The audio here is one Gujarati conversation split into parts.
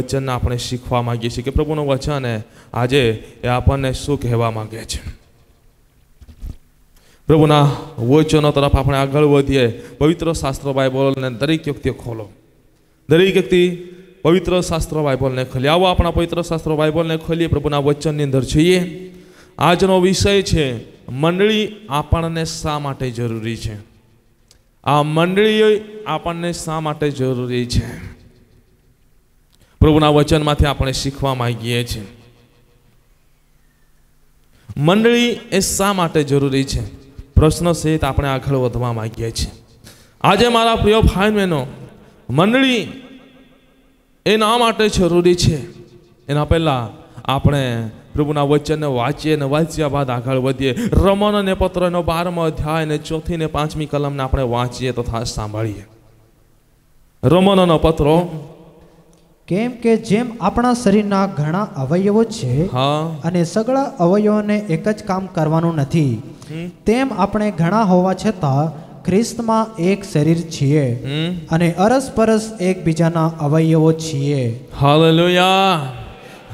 વચનને આપણે શીખવા માગીએ છીએ કે પ્રભુનું વચન આજે એ આપણને શું કહેવા માગે છે પ્રભુના વચનો તરફ આપણે આગળ વધીએ પવિત્ર શાસ્ત્ર બાઇબલને દરેક વ્યક્તિએ ખોલો દરેક વ્યક્તિ પવિત્ર શાસ્ત્ર બાઇબલને ખોલીએ આવો આપણા પવિત્ર શાસ્ત્ર બાઇબલને ખોલીએ પ્રભુના વચનની અંદર જોઈએ આજનો વિષય છે મંડળી આપણને શા માટે જરૂરી છે આ મંડળી આપણને શા માટે જરૂરી છે પ્રભુના વચનમાંથી આપણે શીખવા માંગીએ છીએ મંડળી એ શા માટે જરૂરી છે પ્રશ્ન સહિત આપણે આગળ વધવા માંગીએ છીએ આજે મારા પ્રિય ભાઈ બહેનો મંડળી એના માટે જરૂરી છે એના પહેલાં આપણે પ્રભુના વચનને વાંચીએ ને વાંચ્યા બાદ આગળ વધીએ રમણ અને પત્રનો બારમો અધ્યાય ને ચોથી ને પાંચમી કલમને આપણે વાંચીએ તથા સાંભળીએ રમણનો પત્રો કેમ કે જેમ આપણા શરીરના ઘણા અવયવો છે અને સગળા અવયવોને એક જ કામ કરવાનું નથી તેમ આપણે ઘણા હોવા છતાં ખ્રિસ્તમાં એક શરીર છીએ અને અરસપરસ એકબીજાના અવયવો છીએ હાલેલુયા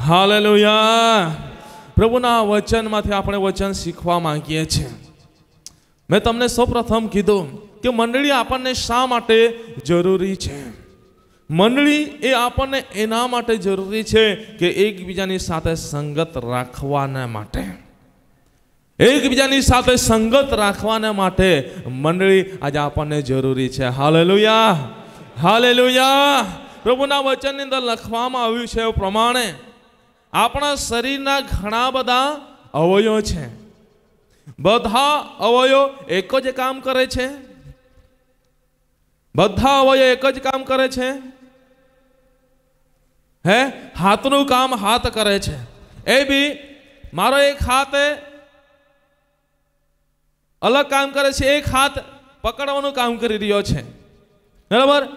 હાલેલુયા પ્રભુના વચનમાંથી આપણે વચન શીખવા માંગીએ છીએ મેં તમને સૌપ્રથમ કીધું કે મંડળી આપણને શા માટે જરૂરી છે મંડળી એ આપણને એના માટે જરૂરી છે કે એકબીજાની સાથે સંગત રાખવાને માટે એકબીજાની સાથે સંગત રાખવાના માટે મંડળી આજે આપણને જરૂરી છે હાલેલુયા હાલેલુયા પ્રભુના વચનની અંદર લખવામાં આવ્યું છે એ પ્રમાણે આપણા શરીરના ઘણા બધા અવયવો છે બધા અવયવો એક જ કામ કરે છે બધા અવયવ એક જ કામ કરે છે હે હાથનું કામ હાથ કરે છે એ બી મારો એક હાથ અલગ કામ કરે છે એક હાથ પકડવાનું કામ કરી રહ્યો છે બરાબર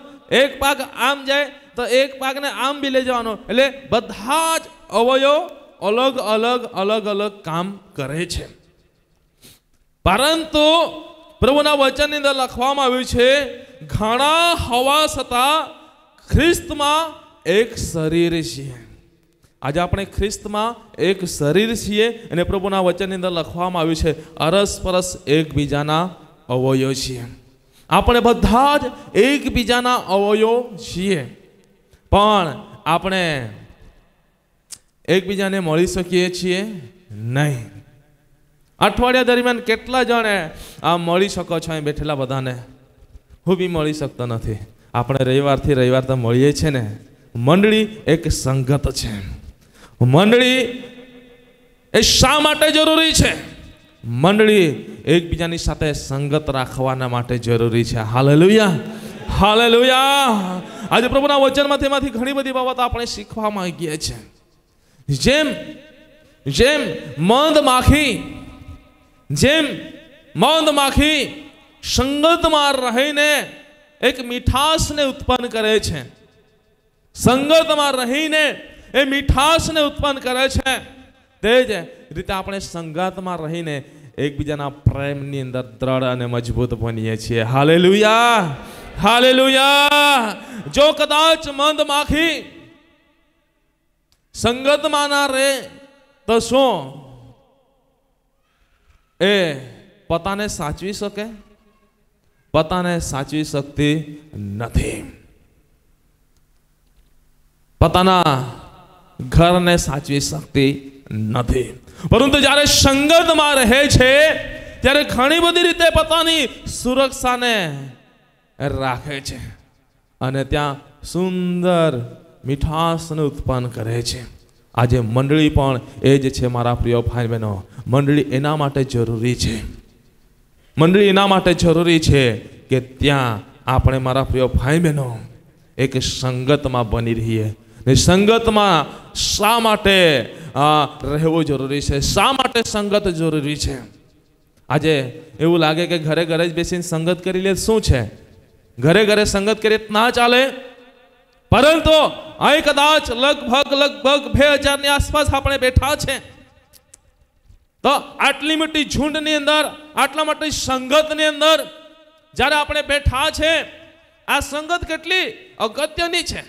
એક પાક આમ જાય તો એક પાકને આમ બી લઈ જવાનો એટલે બધા જ અવયવ અલગ અલગ અલગ અલગ કામ કરે છે પરંતુ પ્રભુના વચનની અંદર લખવામાં આવ્યું છે ઘણા હોવા છતાં ખ્રિસ્તમાં એક શરીર છીએ આજે આપણે ખ્રિસ્તમાં એક શરીર છીએ અને પ્રભુના વચનની અંદર લખવામાં આવ્યું છે અરસપરસ એકબીજાના અવયવ છીએ આપણે બધા જ એકબીજાના અવયવ છીએ પણ આપણે એકબીજાને મળી શકીએ છીએ નહીં અઠવાડિયા દરમિયાન કેટલા જણે આ મળી શકો છો અહીં બેઠેલા બધાને હું બી મળી શકતો નથી આપણે રવિવારથી રવિવાર તો મળીએ છીએ ને મંડળી એક સંગત છે મંડળી એ શા માટે જરૂરી છે મંડળી એકબીજાની સાથે સંગત રાખવાના માટે જરૂરી છે હાલે હાલે હાલેલુયા આજે પ્રભુના વચનમાંથી એમાંથી ઘણી બધી બાબતો આપણે શીખવા માંગીએ છીએ જેમ જેમ મંદ માખી જેમ મંદ માખી સંગતમાં રહીને એક મીઠાશને ઉત્પન્ન કરે છે સંગતમાં રહીને એ મીઠાશને ઉત્પન્ન કરે છે તે જ રીતે આપણે સંગતમાં રહીને એકબીજાના પ્રેમની અંદર દ્રઢ અને મજબૂત બનીએ છીએ હાલે લુયા હાલે લુયા જો કદાચ મંદ માખી સંગતમાં ના રે તો શું એ પોતાને સાચવી શકે પોતાને સાચવી શકતી નથી પોતાના ઘરને સાચવી શકતી નથી પરંતુ જ્યારે સંગતમાં રહે છે ત્યારે ઘણી બધી રીતે પોતાની સુરક્ષાને રાખે છે અને ત્યાં સુંદર મીઠાસને ઉત્પન્ન કરે છે આજે મંડળી પણ એ જ છે મારા પ્રિય ભાઈ બહેનો મંડળી એના માટે જરૂરી છે મંડળી એના માટે જરૂરી છે કે ત્યાં આપણે મારા પ્રિય ભાઈ બહેનો એક સંગતમાં બની રહીએ ને સંગતમાં શા માટે રહેવું જરૂરી છે શા માટે સંગત જરૂરી છે આજે એવું લાગે કે ઘરે ઘરે જ બેસીને સંગત કરી લે શું છે ઘરે ઘરે સંગત કરીએ ના ચાલે પરંતુ અહીં કદાચ લગભગ લગભગ બે હજારની આસપાસ આપણે બેઠા છે તો આટલી મોટી ઝુંડની અંદર આટલા મોટી સંગતની અંદર જ્યારે આપણે બેઠા છે આ સંગત કેટલી અગત્યની છે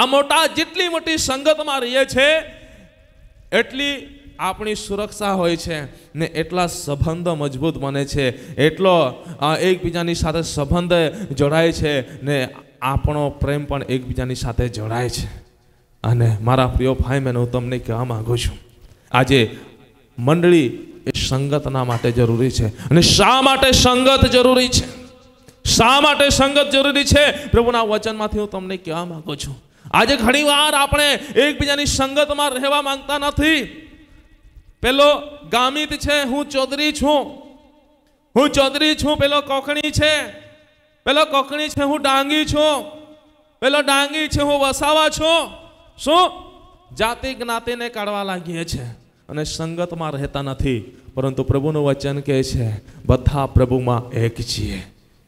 આ મોટા જેટલી મોટી સંગતમાં રહીએ છે એટલી આપણી સુરક્ષા હોય છે ને એટલા સંબંધ મજબૂત બને છે એટલો એકબીજાની સાથે સંબંધ જોડાય છે ને આપણો પ્રેમ પણ એકબીજાની સાથે જોડાય છે અને મારા પ્રિય ભાઈ બહેન હું તમને કહેવા માગું છું આજે મંડળી એ સંગતના માટે જરૂરી છે અને શા માટે સંગત જરૂરી છે શા માટે સંગત જરૂરી છે પ્રભુના વચનમાંથી હું તમને કહેવા માગું છું આજે ઘણીવાર આપણે એકબીજાની સંગતમાં રહેવા માંગતા નથી પેલો ગામિત છે હું ચૌધરી છું હું ચૌધરી છું પેલો કોકણી છે પેલો કોકણી છે હું ડાંગી છું પેલો ડાંગી છે હું વસાવા છું શું જાતિ જ્ઞાતિને કાઢવા લાગીએ છે અને સંગતમાં રહેતા નથી પરંતુ પ્રભુનું વચન કહે છે બધા પ્રભુમાં એક છીએ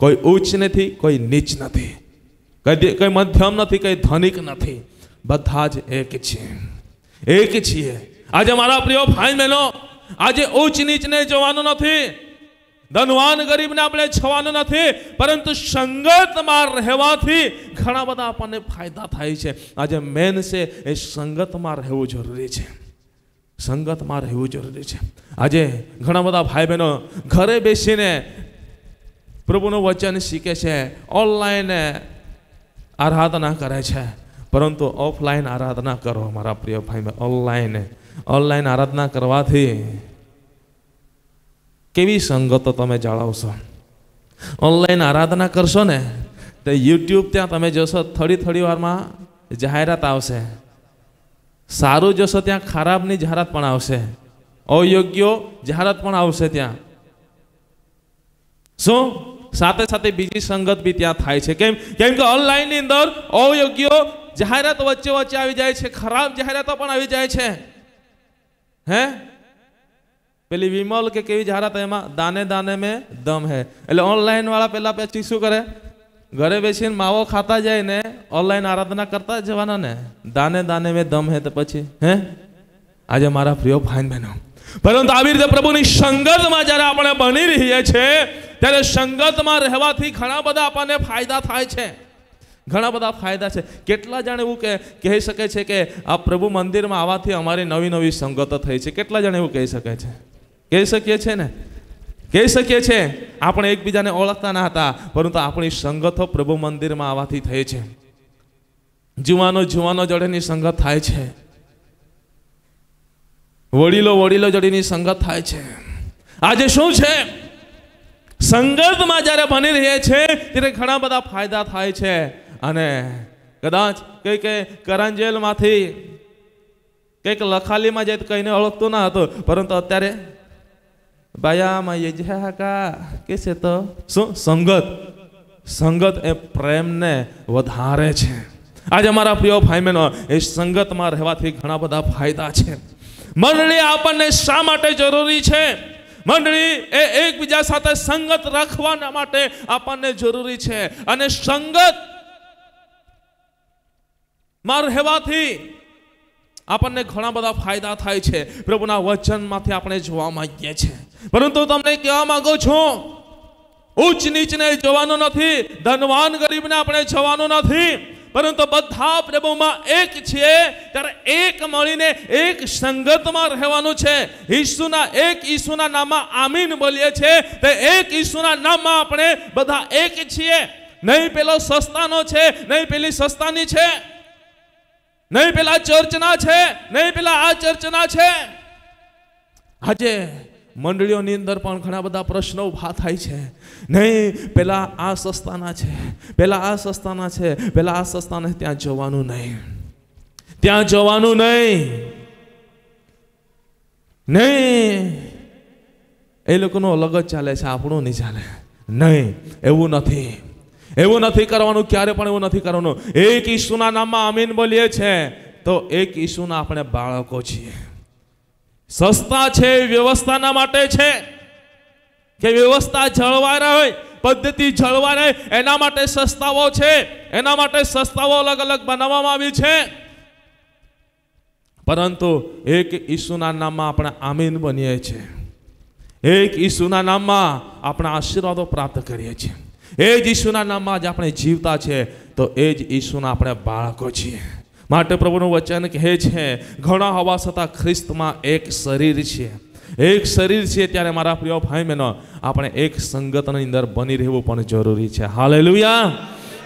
કોઈ ઉચ્ચ નથી કોઈ નીચ નથી કઈ કઈ મધ્યમ નથી કઈ ધનિક નથી બધા જ એક છે એક છીએ આજે મારા પ્રિય ભાઈ બહેનો આજે ઉચ્ચ નીચને જવાનું નથી ધનવાન ગરીબને આપણે છવાનું નથી પરંતુ સંગતમાં રહેવાથી ઘણા બધા આપણને ફાયદા થાય છે આજે મેન છે એ સંગતમાં રહેવું જરૂરી છે સંગતમાં રહેવું જરૂરી છે આજે ઘણા બધા ભાઈ બહેનો ઘરે બેસીને પ્રભુનું વચન શીખે છે ઓનલાઈન આરાધના કરે છે પરંતુ ઓફલાઈન આરાધના કરો મારા પ્રિય ભાઈ ઓનલાઈન ઓનલાઈન આરાધના કરવાથી કેવી સંગતો તમે જાળવશો ઓનલાઈન આરાધના કરશો ને તો યુટ્યુબ ત્યાં તમે જશો થોડી થોડી વારમાં જાહેરાત આવશે સારું જશો ત્યાં ખરાબની જાહેરાત પણ આવશે અયોગ્ય જાહેરાત પણ આવશે ત્યાં શું સાથે સાથે બીજી સંગત બી ત્યાં થાય છે કેમ કેમ કે ઓનલાઈનની અંદર અયોગ્ય જાહેરાત વચ્ચે વચ્ચે આવી જાય છે ખરાબ જાહેરાતો પણ આવી જાય છે હે પેલી વિમલ કે કેવી જાહેરાત એમાં દાને દાને મેં દમ હે એટલે ઓનલાઈન વાળા પેલા પછી શું કરે ઘરે બેસીને માવો ખાતા જાય ને ઓનલાઈન આરાધના કરતા જવાના ને દાને દાને મેં દમ હે તો પછી હે આજે મારા પ્રિય ભાઈ બહેનો પરંતુ આવી રીતે પ્રભુની સંગતમાં જ્યારે આપણે બની રહીએ છીએ ત્યારે સંગતમાં રહેવાથી ઘણા બધા આપણને ફાયદા થાય છે ઘણા બધા ફાયદા છે કેટલા જણ એવું કે કહી શકે છે કે આ પ્રભુ મંદિરમાં આવવાથી અમારી નવી નવી સંગતો થઈ છે કેટલા જણ એવું કહી શકે છે કહી શકીએ છીએ ને કહી શકીએ છીએ આપણે એકબીજાને ઓળખતા ના હતા પરંતુ આપણી સંગતો પ્રભુ મંદિરમાં આવવાથી થઈ છે જુવાનો જુવાનો જોડેની સંગત થાય છે વડીલો વડીલો જોડેની સંગત થાય છે આજે શું છે સંગતમાં જ્યારે ભણી રહે છે ત્યારે ઘણા બધા ફાયદા થાય છે અને કદાચ કંઈ કે કરંજેલમાંથી કંઈક લખાલીમાં જાય કઈને ઓળખતો ના હતો પરંતુ અત્યારે બાયામાં યજહાકા કે છે તો શું સંગત સંગત એ પ્રેમને વધારે છે આજે મારા પ્રિય ભાઈ બહેનો એ સંગતમાં રહેવાથી ઘણા બધા ફાયદા છે મંડળી આપણને શા માટે જરૂરી છે મંડળી એ એકબીજા સાથે સંગત રાખવાના માટે આપણને જરૂરી છે અને સંગત માં રહેવાથી આપણને ઘણા બધા ફાયદા થાય છે પ્રભુના વચનમાંથી આપણે જોવા માંગીએ છીએ પરંતુ તમને કહેવા માંગો છો ઉચ્ચ નીચને જવાનું નથી ધનવાન ગરીબને આપણે જવાનું નથી પરંતુ બધા પ્રભુમાં એક છીએ ત્યારે એક મળીને એક સંગતમાં રહેવાનું છે ઈસુના એક ઈસુના નામમાં આમીન બોલીએ છીએ તે એક ઈસુના નામમાં આપણે બધા એક છીએ નહીં પેલો સસ્તાનો છે નહીં પેલી સસ્તાની છે નહીં પેલા ચર્ચના છે નહીં પેલા આ ચર્ચના છે આજે મંડળીઓની અંદર પણ ઘણા બધા પ્રશ્નો ઊભા થાય છે નહીં પહેલાં આ સસ્તાના છે પહેલાં આ સસ્તાના છે પહેલાં આ સસ્તાને ત્યાં જવાનું નહીં ત્યાં જવાનું નહીં નહીં એ લોકોનો અલગ જ ચાલે છે આપણું નહીં ચાલે નહીં એવું નથી એવું નથી કરવાનું ક્યારે પણ એવું નથી કરવાનું એક ઈસુના નામમાં અમીન બોલીએ છે તો એક ઈસુના આપણે બાળકો છીએ સસ્તા છે વ્યવસ્થાના માટે છે કે વ્યવસ્થા જળવાય રહે પદ્ધતિ જળવાય રહે એના માટે સંસ્થાઓ છે એના માટે સંસ્થાઓ અલગ અલગ બનાવવામાં આવી છે પરંતુ એક ઈસુના નામમાં આપણે આમીન બનીએ છીએ એક ઈસુના નામમાં આપણે આશીર્વાદો પ્રાપ્ત કરીએ છીએ એ જ ઈસુના નામમાં જ આપણે જીવતા છે તો એ જ ઈસુના આપણે બાળકો છીએ માટે પ્રભુનું વચન કહે છે ઘણા હોવા છતાં ખ્રિસ્તમાં એક શરીર છે એક શરીર છે ત્યારે મારા પ્રિય ભાઈ બહેનો આપણે એક સંગતની અંદર બની રહેવું પણ જરૂરી છે હાલેલુયા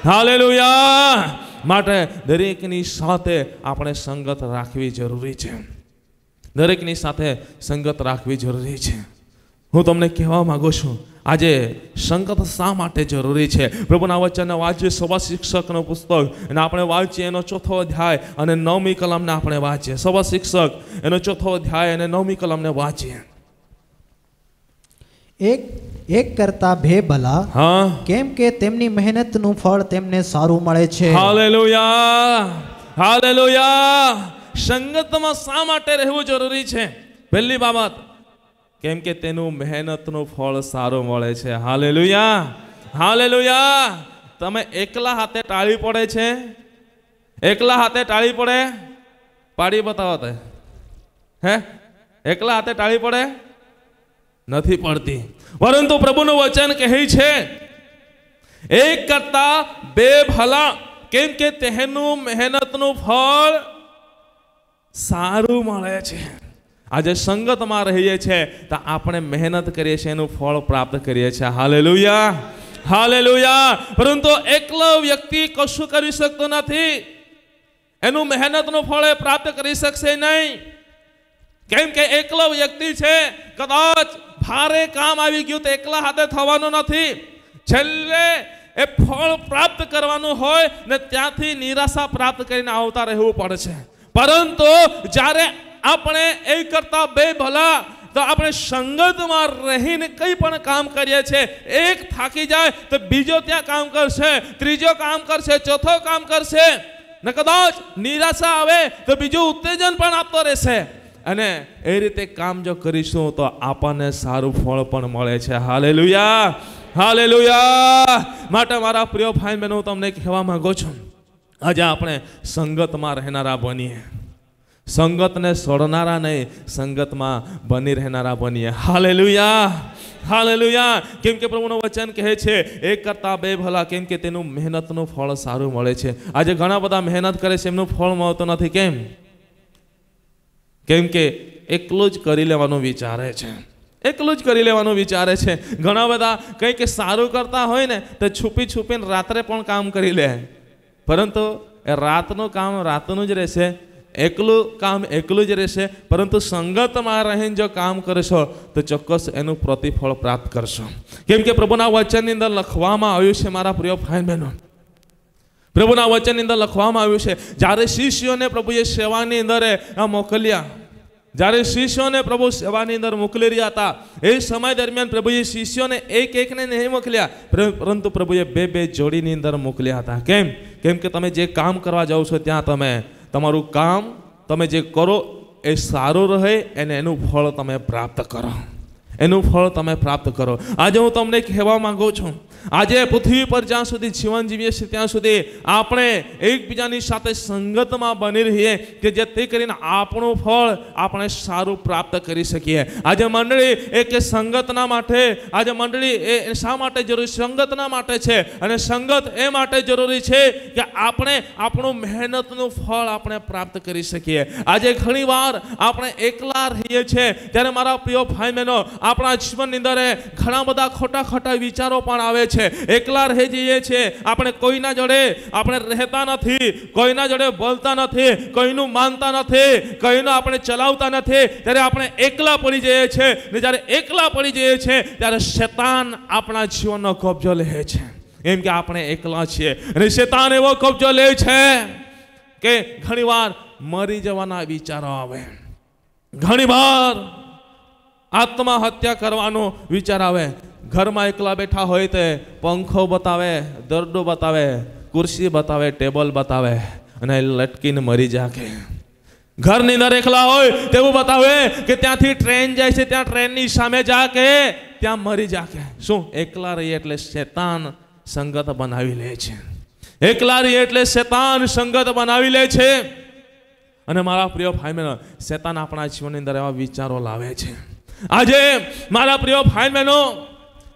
હાલેલુયા માટે દરેકની સાથે આપણે સંગત રાખવી જરૂરી છે દરેકની સાથે સંગત રાખવી જરૂરી છે હું તમને કહેવા માગું છું આજે સંગત શા માટે જરૂરી છે પ્રભુના વચનને વાંચીએ સવા શિક્ષકનું પુસ્તક અને આપણે વાંચીએ એનો ચોથો અધ્યાય અને નવમી કલમને આપણે વાંચીએ સવા શિક્ષક એનો ચોથો અધ્યાય અને નવમી કલમને વાંચીએ એક એક કરતા ભે ભલા હા કેમ કે તેમની મહેનતનું ફળ તેમને સારું મળે છે હાલેલુયા હાલેલુયા સંગતમાં શા માટે રહેવું જરૂરી છે પહેલી બાબત કેમ કે તેનું મહેનતનું ફળ સારું મળે છે હાલે લુયા હાલે લુયા તમે એકલા હાથે ટાળી પડે છે એકલા હાથે ટાળી પડે પાડી બતાવો તે હે એકલા હાથે ટાળી પડે નથી પડતી પરંતુ પ્રભુનું વચન કહે છે એક કરતા બે ભલા કેમ કે તેનું મહેનતનું ફળ સારું મળે છે આજે સંગતમાં રહીએ છીએ તો આપણે મહેનત કરીએ છીએ એનું ફળ પ્રાપ્ત કરીએ છીએ હાલે લુયા હાલે લુયા પરંતુ એકલો વ્યક્તિ કશું કરી શકતો નથી એનું મહેનતનું ફળ એ પ્રાપ્ત કરી શકશે નહીં કેમ કે એકલો વ્યક્તિ છે કદાચ ભારે કામ આવી ગયું તો એકલા હાથે થવાનું નથી છેલ્લે એ ફળ પ્રાપ્ત કરવાનું હોય ને ત્યાંથી નિરાશા પ્રાપ્ત કરીને આવતા રહેવું પડે છે પરંતુ જ્યારે આપણે એ કરતા બે ભલા તો આપણે સંગતમાં રહીને કંઈ પણ કામ કરીએ છીએ એક થાકી જાય તો બીજો ત્યાં કામ કરશે ત્રીજો કામ કરશે ચોથો કામ કરશે ને કદાચ નિરાશા આવે તો બીજું ઉત્તેજન પણ આપતો રહેશે અને એ રીતે કામ જો કરીશું તો આપણને સારું ફળ પણ મળે છે હાલે લુયા હાલે લુયા માટે મારા પ્રિય ભાઈ હું તમને કહેવા માંગુ છું આજે આપણે સંગતમાં રહેનારા બનીએ સંગતને છોડનારા નહીં સંગતમાં બની રહેનારા બનીએ હાલે લુયા હાલે લુયા કેમ કે પ્રભુનું વચન કહે છે એક કરતા બે ભલા કેમ કે તેનું મહેનતનું ફળ સારું મળે છે આજે ઘણા બધા મહેનત કરે છે એમનું ફળ મળતું નથી કેમ કેમ કે એકલું જ કરી લેવાનું વિચારે છે એકલું જ કરી લેવાનું વિચારે છે ઘણા બધા કંઈક સારું કરતા હોય ને તો છુપી છુપીને રાત્રે પણ કામ કરી લે પરંતુ એ રાતનું કામ રાતનું જ રહેશે એકલું કામ એકલું જ રહેશે પરંતુ સંગતમાં રહીને જો કામ કરશો તો ચોક્કસ એનું પ્રતિફળ પ્રાપ્ત કરશો કેમ કે પ્રભુના વચનની અંદર લખવામાં આવ્યું છે મારા પ્રિય ભાઈ બહેનો પ્રભુના વચનની અંદર લખવામાં આવ્યું છે જ્યારે શિષ્યોને પ્રભુએ સેવાની અંદર મોકલ્યા જ્યારે શિષ્યોને પ્રભુ સેવાની અંદર મોકલી રહ્યા હતા એ સમય દરમિયાન પ્રભુએ શિષ્યોને એક એકને નહીં મોકલ્યા પરંતુ પ્રભુએ બે બે જોડીની અંદર મોકલ્યા હતા કેમ કેમ કે તમે જે કામ કરવા જાઓ છો ત્યાં તમે તમારું કામ તમે જે કરો એ સારું રહે અને એનું ફળ તમે પ્રાપ્ત કરો એનું ફળ તમે પ્રાપ્ત કરો આજે હું તમને કહેવા માંગુ છું આજે પૃથ્વી પર જ્યાં સુધી જીવન જીવીએ છીએ ત્યાં સુધી આપણે એકબીજાની સાથે સંગતમાં બની રહીએ કે જેથી કરીને આપણું ફળ આપણે સારું પ્રાપ્ત કરી શકીએ આજે મંડળી એ કે સંગતના માટે આજે મંડળી એ શા માટે જરૂરી સંગતના માટે છે અને સંગત એ માટે જરૂરી છે કે આપણે આપણું મહેનતનું ફળ આપણે પ્રાપ્ત કરી શકીએ આજે ઘણીવાર આપણે એકલા રહીએ છીએ ત્યારે મારા પ્રિય ભાઈ બહેનો આપણા જીવનની અંદર ઘણા બધા ખોટા ખોટા વિચારો પણ આવે છે એકલા રહી જઈએ છીએ આપણે કોઈના જોડે આપણે રહેતા નથી કોઈના જોડે બોલતા નથી કોઈનું માનતા નથી કોઈનું આપણે ચલાવતા નથી ત્યારે આપણે એકલા પડી જઈએ છીએ ને જ્યારે એકલા પડી જઈએ છીએ ત્યારે શેતાન આપણા જીવનનો કબજો લે છે એમ કે આપણે એકલા છીએ અને શેતાન એવો કબજો લે છે કે ઘણીવાર મરી જવાના વિચારો આવે ઘણીવાર આત્મહત્યા કરવાનો વિચાર આવે ઘરમાં એકલા બેઠા હોય તે પંખો બતાવે દરડો બતાવે ખુરશી બતાવે ટેબલ બતાવે અને લટકીને મરી જાકે ઘરની અંદર એકલા હોય તેવું બતાવે કે ત્યાંથી ટ્રેન જાય છે ત્યાં ટ્રેનની સામે જા કે ત્યાં મરી જાકે શું એકલા રહીએ એટલે શેતાન સંગત બનાવી લે છે એકલા રહીએ એટલે શેતાન સંગત બનાવી લે છે અને મારા પ્રિય ભાઈ બહેન શેતાન આપણા જીવનની અંદર એવા વિચારો લાવે છે આજે મારા પ્રિય ભાઈ બહેનો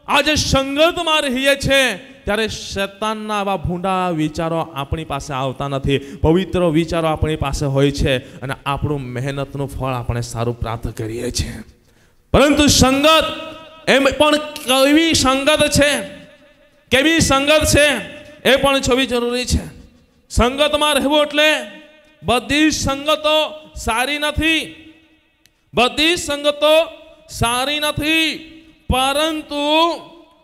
આજે સંગતમાં રહીએ છીએ ત્યારે શેતાનના આવા ભૂંડા વિચારો આપણી પાસે આવતા નથી પવિત્ર વિચારો આપણી પાસે હોય છે અને આપણું મહેનતનું ફળ આપણે સારું પ્રાપ્ત કરીએ છીએ પરંતુ સંગત એમ પણ કેવી સંગત છે કેવી સંગત છે એ પણ જોવી જરૂરી છે સંગતમાં રહેવું એટલે બધી સંગતો સારી નથી બધી સંગતો સારી નથી પરંતુ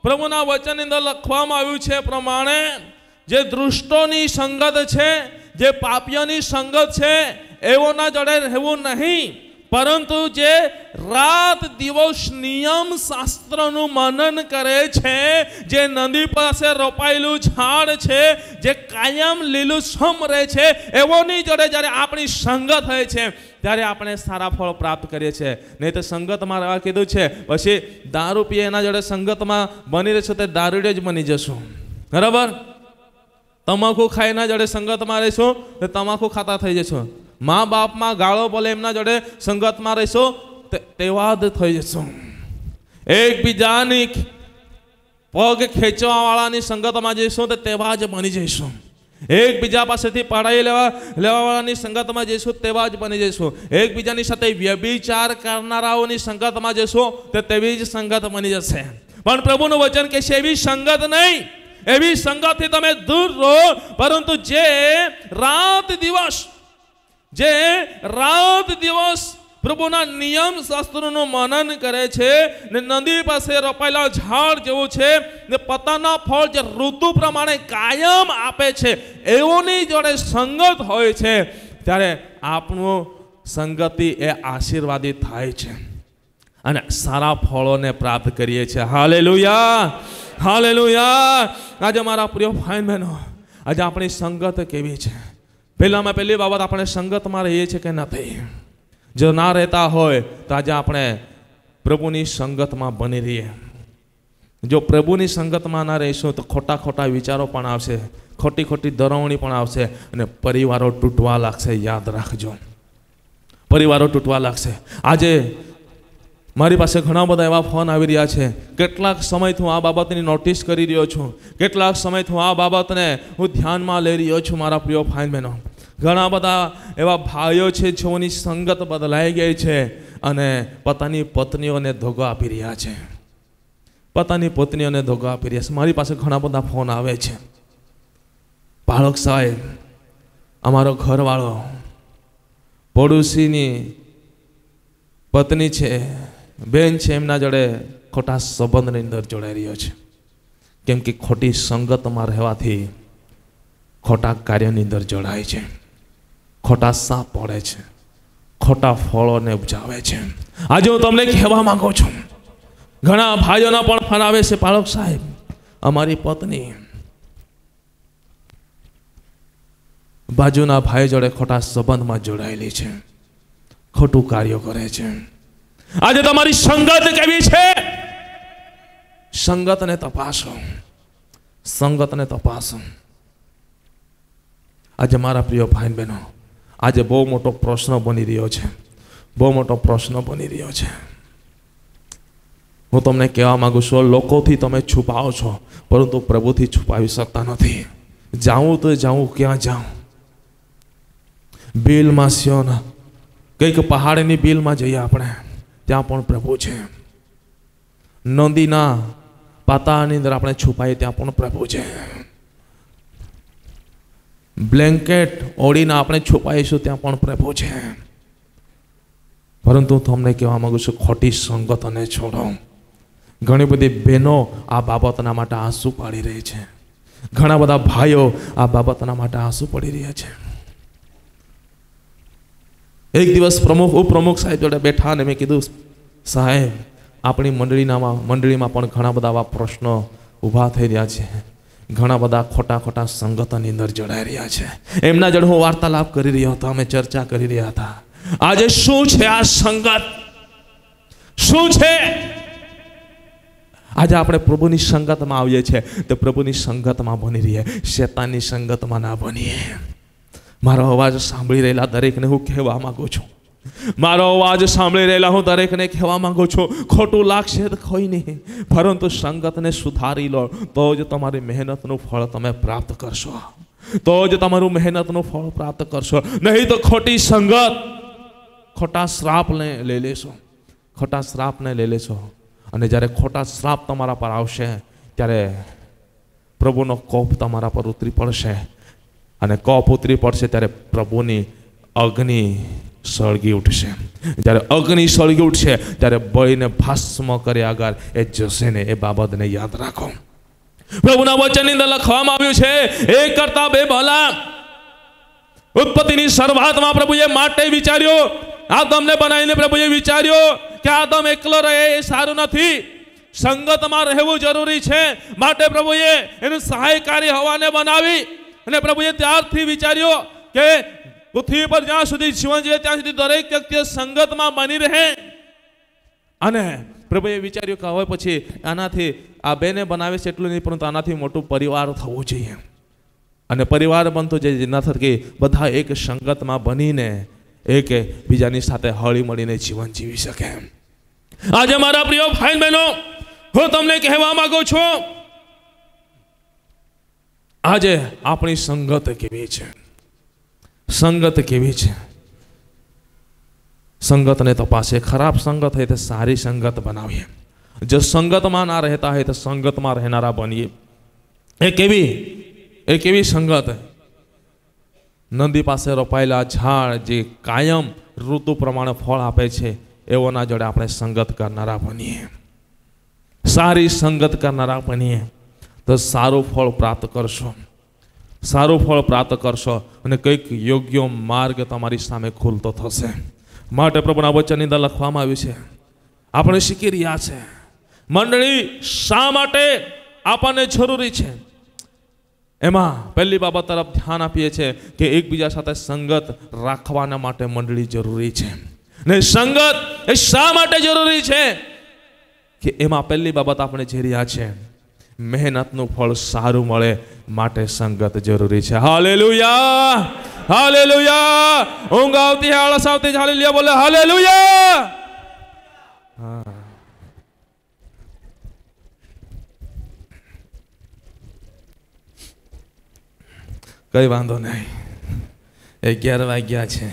પ્રભુના વચનની અંદર લખવામાં આવ્યું છે પ્રમાણે જે દુષ્ટોની સંગત છે જે પાપ્યની સંગત છે એવોના જડે રહેવું નહીં પરંતુ જે રાત દિવસ નિયમ શાસ્ત્રનું મનન કરે છે જે નદી પાસે રોપાયેલું ઝાડ છે જે કાયમ લીલું લીલુંછમ રહે છે એવોની જોડે જ્યારે આપણી સંગત હોય છે ત્યારે આપણે સારા ફળ પ્રાપ્ત કરીએ છીએ નહીં તો સંગતમાં રહેવા કીધું છે પછી દારૂ પીએ એના જોડે સંગતમાં બની રહેશો તે દારૂડે જ બની જશું બરાબર તમાકુ ખાય એના જોડે સંગતમાં રહીશું તો તમાકુ ખાતા થઈ જશો મા બાપમાં ગાળો બોલે એમના જોડે સંગતમાં રહીશો તેવા જ થઈ જશું એકબીજાની પગ ખેંચવાવાળાની સંગતમાં જઈશું તો તેવા જ બની જઈશું એકબીજા પાસેથી પાડાઈ લેવા લેવાવાળાની સંગતમાં જઈશું તેવા જ બની જઈશું એકબીજાની સાથે વ્યભિચાર કરનારાઓની સંગતમાં જઈશું તે તેવી જ સંગત બની જશે પણ પ્રભુનું વચન કે છે એવી સંગત નહીં એવી સંગતથી તમે દૂર રહો પરંતુ જે રાત દિવસ જે રાત દિવસ પ્રભુના નિયમ શાસ્ત્રોનું મનન કરે છે ને નદી પાસે રોપાયેલા ઝાડ જેવું છે ને પોતાના ફળ જે ઋતુ પ્રમાણે કાયમ આપે છે એઓની જોડે સંગત હોય છે ત્યારે આપણું સંગતિ એ આશીર્વાદી થાય છે અને સારા ફળોને પ્રાપ્ત કરીએ છીએ હાલે લુયા હાલે લુયા આજે મારા પ્રિય ભાઈ બહેનો આજે આપણી સંગત કેવી છે પહેલામાં પહેલી બાબત આપણે સંગતમાં રહીએ છીએ કે નથી જો ના રહેતા હોય તો આજે આપણે પ્રભુની સંગતમાં બની રહીએ જો પ્રભુની સંગતમાં ના રહીશું તો ખોટા ખોટા વિચારો પણ આવશે ખોટી ખોટી ધરવણી પણ આવશે અને પરિવારો તૂટવા લાગશે યાદ રાખજો પરિવારો તૂટવા લાગશે આજે મારી પાસે ઘણા બધા એવા ફોન આવી રહ્યા છે કેટલાક સમયથી હું આ બાબતની નોટિસ કરી રહ્યો છું કેટલાક સમયથી હું આ બાબતને હું ધ્યાનમાં લઈ રહ્યો છું મારા પ્રિય ફાઇન બહેનો ઘણા બધા એવા ભાઈઓ છે જેઓની સંગત બદલાઈ ગઈ છે અને પોતાની પત્નીઓને ધોગો આપી રહ્યા છે પોતાની પત્નીઓને ધોગો આપી રહ્યા છે મારી પાસે ઘણા બધા ફોન આવે છે બાળક સાહેબ અમારો ઘરવાળો પડોશીની પત્ની છે બેન છે એમના જોડે ખોટા સંબંધની અંદર જોડાઈ રહ્યો છે કેમ કે ખોટી સંગતમાં રહેવાથી ખોટા કાર્યની અંદર જોડાય છે ખોટા સાપ પડે છે ખોટા ફળોને ઉપજાવે છે આજે હું તમને કહેવા માગું છું ઘણા ભાઈઓના પણ ફોન આવે છે પાળક સાહેબ અમારી પત્ની બાજુના ભાઈ જોડે ખોટા સંબંધમાં જોડાયેલી છે ખોટું કાર્ય કરે છે આજે તમારી સંગત કેવી છે સંગતને તપાસો સંગતને તપાસો આજે મારા પ્રિય ભાઈ બહેનો આજે બહુ મોટો પ્રશ્ન બની રહ્યો છે બહુ મોટો પ્રશ્ન બની રહ્યો છે હું તમને કહેવા માગું છું લોકોથી તમે છુપાવો છો પરંતુ પ્રભુથી છુપાવી શકતા નથી જાઉં તો જાઉં ક્યાં જાઉં બિલમાં સિયોના કંઈક પહાડની બિલમાં જઈએ આપણે ત્યાં પણ પ્રભુ છે નદીના પાતાની અંદર આપણે છુપાઈએ ત્યાં પણ પ્રભુ છે બ્લેન્કેટ ઓળીને આપણે છુપાઈશું ત્યાં પણ પ્રભુ છે પરંતુ હું તમને કહેવા માગું છું ખોટી સંગત અને છોડો ઘણી બધી બહેનો આ બાબતના માટે આંસુ પાડી રહી છે ઘણા બધા ભાઈઓ આ બાબતના માટે આંસુ પડી રહ્યા છે એક દિવસ પ્રમુખ ઉપપ્રમુખ સાહેબ જોડે બેઠા ને મેં કીધું સાહેબ આપણી મંડળીનામાં મંડળીમાં પણ ઘણા બધા આવા પ્રશ્નો ઊભા થઈ રહ્યા છે ઘણા બધા ખોટા ખોટા સંગતોની અંદર જડાઈ રહ્યા છે એમના જોડે હું વાર્તાલાપ કરી રહ્યો હતો અમે ચર્ચા કરી રહ્યા હતા આજે શું છે આ સંગત શું છે આજે આપણે પ્રભુની સંગતમાં આવીએ છીએ તો પ્રભુની સંગતમાં બની રહીએ શેતાનની સંગતમાં ના બનીએ મારો અવાજ સાંભળી રહેલા દરેકને હું કહેવા માગું છું મારો અવાજ સાંભળી રહેલા હું દરેકને કહેવા માંગુ છું ખોટું લાગશે તો કોઈ નહીં પરંતુ સંગતને સુધારી લો તો જ તમારી મહેનતનું ફળ તમે પ્રાપ્ત કરશો તો જ તમારું મહેનતનું ફળ પ્રાપ્ત કરશો નહીં તો ખોટી સંગત ખોટા શ્રાપને લઈ લેશો ખોટા શ્રાપને લઈ લેશો અને જ્યારે ખોટા શ્રાપ તમારા પર આવશે ત્યારે પ્રભુનો કોપ તમારા પર ઉતરી પડશે અને કોપ ઉતરી પડશે ત્યારે પ્રભુની અગ્નિ સળગી ઉઠશે જ્યારે અગ્નિ સળગી ઉઠશે ત્યારે બળીને ભસ્મ કર્યા આગળ એ જશે ને એ બાબતને યાદ રાખો પ્રભુના વચનની અંદર લખવામાં આવ્યું છે એ કરતા બે ભલા ઉત્પત્તિની શરૂઆતમાં પ્રભુએ માટે વિચાર્યો આ તમને બનાવીને પ્રભુએ વિચાર્યો કે આદમ એકલો રહે એ સારું નથી સંગતમાં રહેવું જરૂરી છે માટે પ્રભુએ એને સહાયકારી હવાને બનાવી અને પ્રભુએ ત્યારથી વિચાર્યો કે પૃથ્વી પર જ્યાં સુધી જીવન જીવે ત્યાં સુધી દરેક વ્યક્તિ સંગતમાં બની રહે અને પ્રભુએ વિચાર્યું કે હવે પછી આનાથી આ બેને બનાવે છે એટલું નહીં પરંતુ આનાથી મોટું પરિવાર થવું જોઈએ અને પરિવાર બનતો જે જેના થકી બધા એક સંગતમાં બનીને એક બીજાની સાથે હળી મળીને જીવન જીવી શકે આજે મારા પ્રિય ભાઈ બહેનો હું તમને કહેવા માંગુ છું આજે આપણી સંગત કેવી છે સંગત કેવી છે સંગતને તપાસે ખરાબ સંગત હોય તો સારી સંગત બનાવીએ જે સંગતમાં ના રહેતા હોય તો સંગતમાં રહેનારા બનીએ એ કેવી એ કેવી સંગત નદી પાસે રોપાયેલા ઝાડ જે કાયમ ઋતુ પ્રમાણે ફળ આપે છે એઓના જોડે આપણે સંગત કરનારા બનીએ સારી સંગત કરનારા બનીએ તો સારું ફળ પ્રાપ્ત કરશો સારું ફળ પ્રાપ્ત કરશો અને કંઈક યોગ્ય માર્ગ તમારી સામે ખુલતો થશે માટે પ્રભુના વચનની અંદર લખવામાં આવ્યું છે આપણે શીખી રહ્યા છે મંડળી શા માટે આપણને જરૂરી છે એમાં પહેલી બાબત તરફ ધ્યાન આપીએ છીએ કે એકબીજા સાથે સંગત રાખવાના માટે મંડળી જરૂરી છે ને સંગત એ શા માટે જરૂરી છે કે એમાં પહેલી બાબત આપણે જે રહ્યા છીએ મહેનતનું ફળ સારું મળે માટે સંગત જરૂરી છે હાલેલુયા હાલેલુયા ઊંઘ આવતી આળસ આવતી હાલેલુયા બોલે હાલેલુયા હા કઈ વાંધો નહીં અગિયાર વાગ્યા છે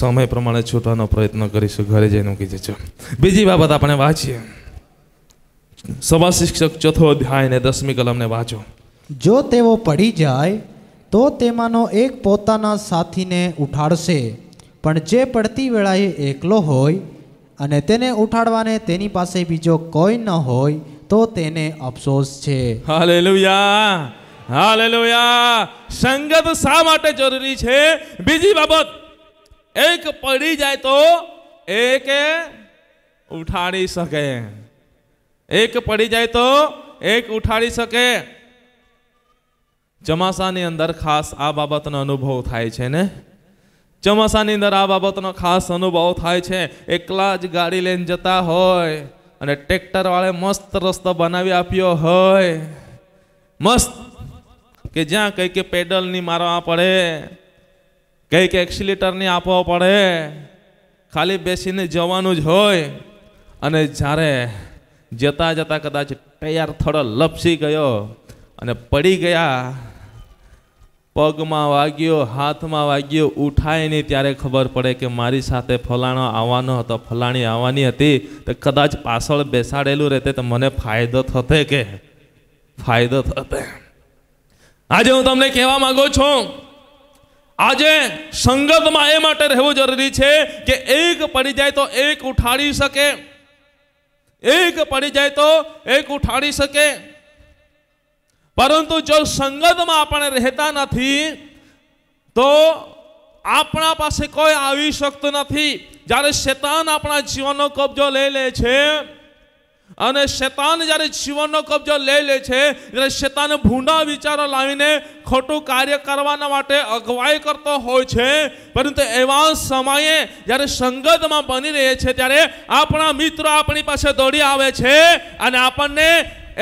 સમય પ્રમાણે છૂટવાનો પ્રયત્ન કરીશું ઘરે જઈને મૂકી જજો બીજી બાબત આપણે વાંચીએ સભા શિક્ષક ચોથો અધ્યાય ને દસમી કલમને વાંચો જો તેઓ પડી જાય તો તેમાંનો એક પોતાના સાથીને ઉઠાડશે પણ જે પડતી વેળાએ એકલો હોય અને તેને ઉઠાડવાને તેની પાસે બીજો કોઈ ન હોય તો તેને અફસોસ છે હાલેલુયા હાલેલુયા સંગત શા માટે જરૂરી છે બીજી બાબત એક પડી જાય તો એકે ઉઠાડી શકે એક પડી જાય તો એક ઉઠાડી શકે ચોમાસાની અંદર ખાસ આ બાબતનો અનુભવ થાય છે ને ચોમાસાની અંદર આ બાબતનો ખાસ અનુભવ થાય છે એકલા જ ગાડી લઈને જતા હોય અને ટ્રેક્ટરવાળે મસ્ત રસ્તો બનાવી આપ્યો હોય મસ્ત કે જ્યાં કંઈ કે પેડલની મારવા પડે કંઈક એક્સિલેટરની આપવા પડે ખાલી બેસીને જવાનું જ હોય અને જ્યારે જતાં જતાં કદાચ ટયાર થોડો લપસી ગયો અને પડી ગયા પગમાં વાગ્યો હાથમાં વાગ્યો ઉઠાય નહીં ત્યારે ખબર પડે કે મારી સાથે ફલાણો આવવાનો હતો ફલાણી આવવાની હતી તો કદાચ પાછળ બેસાડેલું રહેતે તો મને ફાયદો થતે કે ફાયદો થતે આજે હું તમને કહેવા માંગુ છું આજે સંગતમાં એ માટે રહેવું જરૂરી છે કે એક પડી જાય તો એક ઉઠાડી શકે એક પડી જાય તો એક ઉઠાડી શકે પરંતુ જો સંગતમાં આપણે રહેતા નથી તો આપણા પાસે કોઈ આવી શકતું નથી જ્યારે શેતાન આપણા જીવનનો કબજો લઈ લે છે અને શેતાન જ્યારે જીવનનો કબજો લઈ લે છે ત્યારે શેતાન ભૂંડા વિચારો લાવીને ખોટું કાર્ય કરવાના માટે અગવાઈ કરતો હોય છે પરંતુ એવા સમયે જ્યારે સંગતમાં બની રહે છે ત્યારે આપણા મિત્રો આપણી પાસે દોડી આવે છે અને આપણને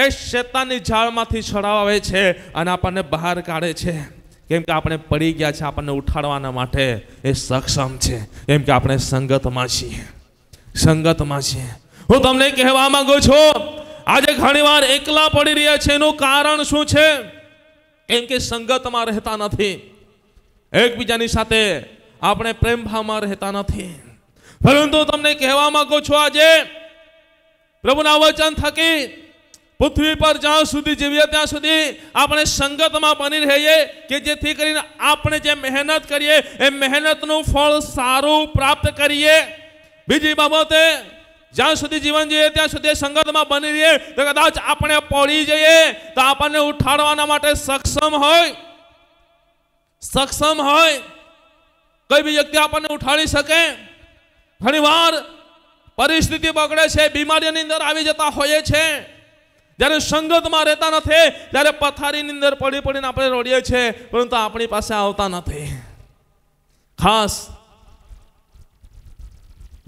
એ શેતાનની ઝાડમાંથી છડાવે છે અને આપણને બહાર કાઢે છે કેમ કે આપણે પડી ગયા છે આપણને ઉઠાડવાના માટે એ સક્ષમ છે કેમ કે આપણે સંગતમાં છીએ સંગતમાં છીએ હું તમને કહેવા માંગુ છું આજે ઘણીવાર એકલા પડી રહ્યા છે એનું કારણ શું છે એમ કે સંગતમાં રહેતા નથી એકબીજાની સાથે આપણે પ્રેમભાવમાં રહેતા નથી પરંતુ તમને કહેવા માંગુ છું આજે પ્રભુના વચન થકી પૃથ્વી પર જ્યાં સુધી જીવીએ ત્યાં સુધી આપણે સંગતમાં બની રહીએ કે જેથી કરીને આપણે જે મહેનત કરીએ એ મહેનતનું ફળ સારું પ્રાપ્ત કરીએ બીજી બાબતે જ્યાં સુધી જીવન જઈએ ત્યાં સુધી સંગતમાં બની રહીએ તો કદાચ આપણે પડી જઈએ તો આપણને ઉઠાડવાના માટે સક્ષમ હોય સક્ષમ હોય કોઈ બી વ્યક્તિ આપણને ઉઠાડી શકે ઘણીવાર પરિસ્થિતિ બગડે છે બીમારીની અંદર આવી જતા હોઈએ છે જ્યારે સંગતમાં રહેતા નથી ત્યારે પથારીની અંદર પડી પડીને આપણે રોડીએ છીએ પરંતુ આપણી પાસે આવતા નથી ખાસ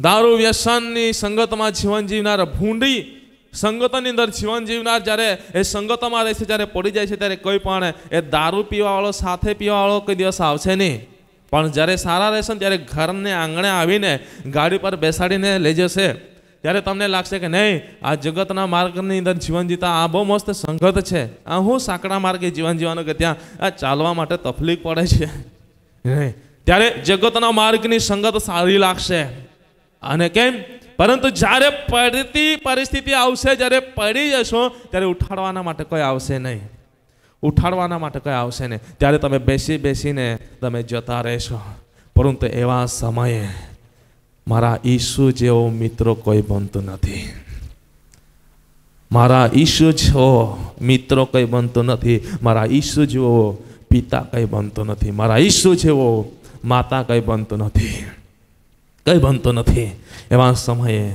દારૂ વ્યસનની સંગતમાં જીવન જીવનાર ભૂંડી સંગતની અંદર જીવન જીવનાર જ્યારે એ સંગતમાં રહેશે જ્યારે પડી જાય છે ત્યારે કોઈ પણ એ દારૂ પીવાવાળો સાથે પીવાવાળો કોઈ દિવસ આવશે નહીં પણ જ્યારે સારા રહેશે ને ત્યારે ઘરને આંગણે આવીને ગાડી પર બેસાડીને લઈ જશે ત્યારે તમને લાગશે કે નહીં આ જગતના માર્ગની અંદર જીવન જીતા આ બહુ મસ્ત સંગત છે આ હું સાંકડા માર્ગે જીવન જીવાનું કે ત્યાં આ ચાલવા માટે તકલીફ પડે છે નહીં ત્યારે જગતના માર્ગની સંગત સારી લાગશે અને કેમ પરંતુ જ્યારે પડતી પરિસ્થિતિ આવશે જ્યારે પડી જશો ત્યારે ઉઠાડવાના માટે કોઈ આવશે નહીં ઉઠાડવાના માટે કંઈ આવશે નહીં ત્યારે તમે બેસી બેસીને તમે જતા રહેશો પરંતુ એવા સમયે મારા ઈશુ જેવો મિત્રો કોઈ બનતું નથી મારા ઈસુ જેવો મિત્રો કંઈ બનતો નથી મારા ઈશુ જેવો પિતા કંઈ બનતો નથી મારા ઈશુ જેવો માતા કંઈ બનતું નથી કંઈ બનતો નથી એવા સમયે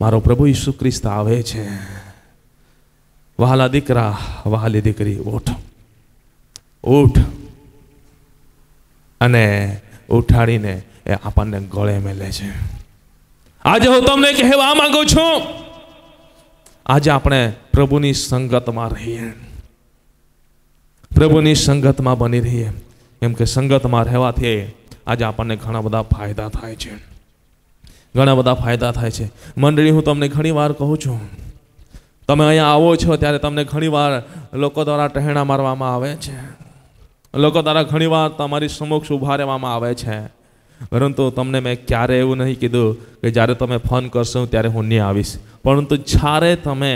મારો પ્રભુ ઈસુ ખ્રિસ્ત આવે છે વહાલા દીકરા વહાલી દીકરી ઉઠ ઉઠ અને ઉઠાડીને એ આપણને ગળે મેલે છે આજે હું તમને કહેવા માંગુ છું આજે આપણે પ્રભુની સંગતમાં રહીએ પ્રભુની સંગતમાં બની રહીએ કેમ કે સંગતમાં રહેવાથી આજે આપણને ઘણા બધા ફાયદા થાય છે ઘણા બધા ફાયદા થાય છે મંડળી હું તમને ઘણી વાર કહું છું તમે અહીંયા આવો છો ત્યારે તમને ઘણીવાર લોકો દ્વારા ટહેણા મારવામાં આવે છે લોકો દ્વારા ઘણીવાર તમારી સમક્ષ ઉભા રહેવામાં આવે છે પરંતુ તમને મેં ક્યારે એવું નહીં કીધું કે જ્યારે તમે ફોન કરશો ત્યારે હું નહીં આવીશ પરંતુ જ્યારે તમે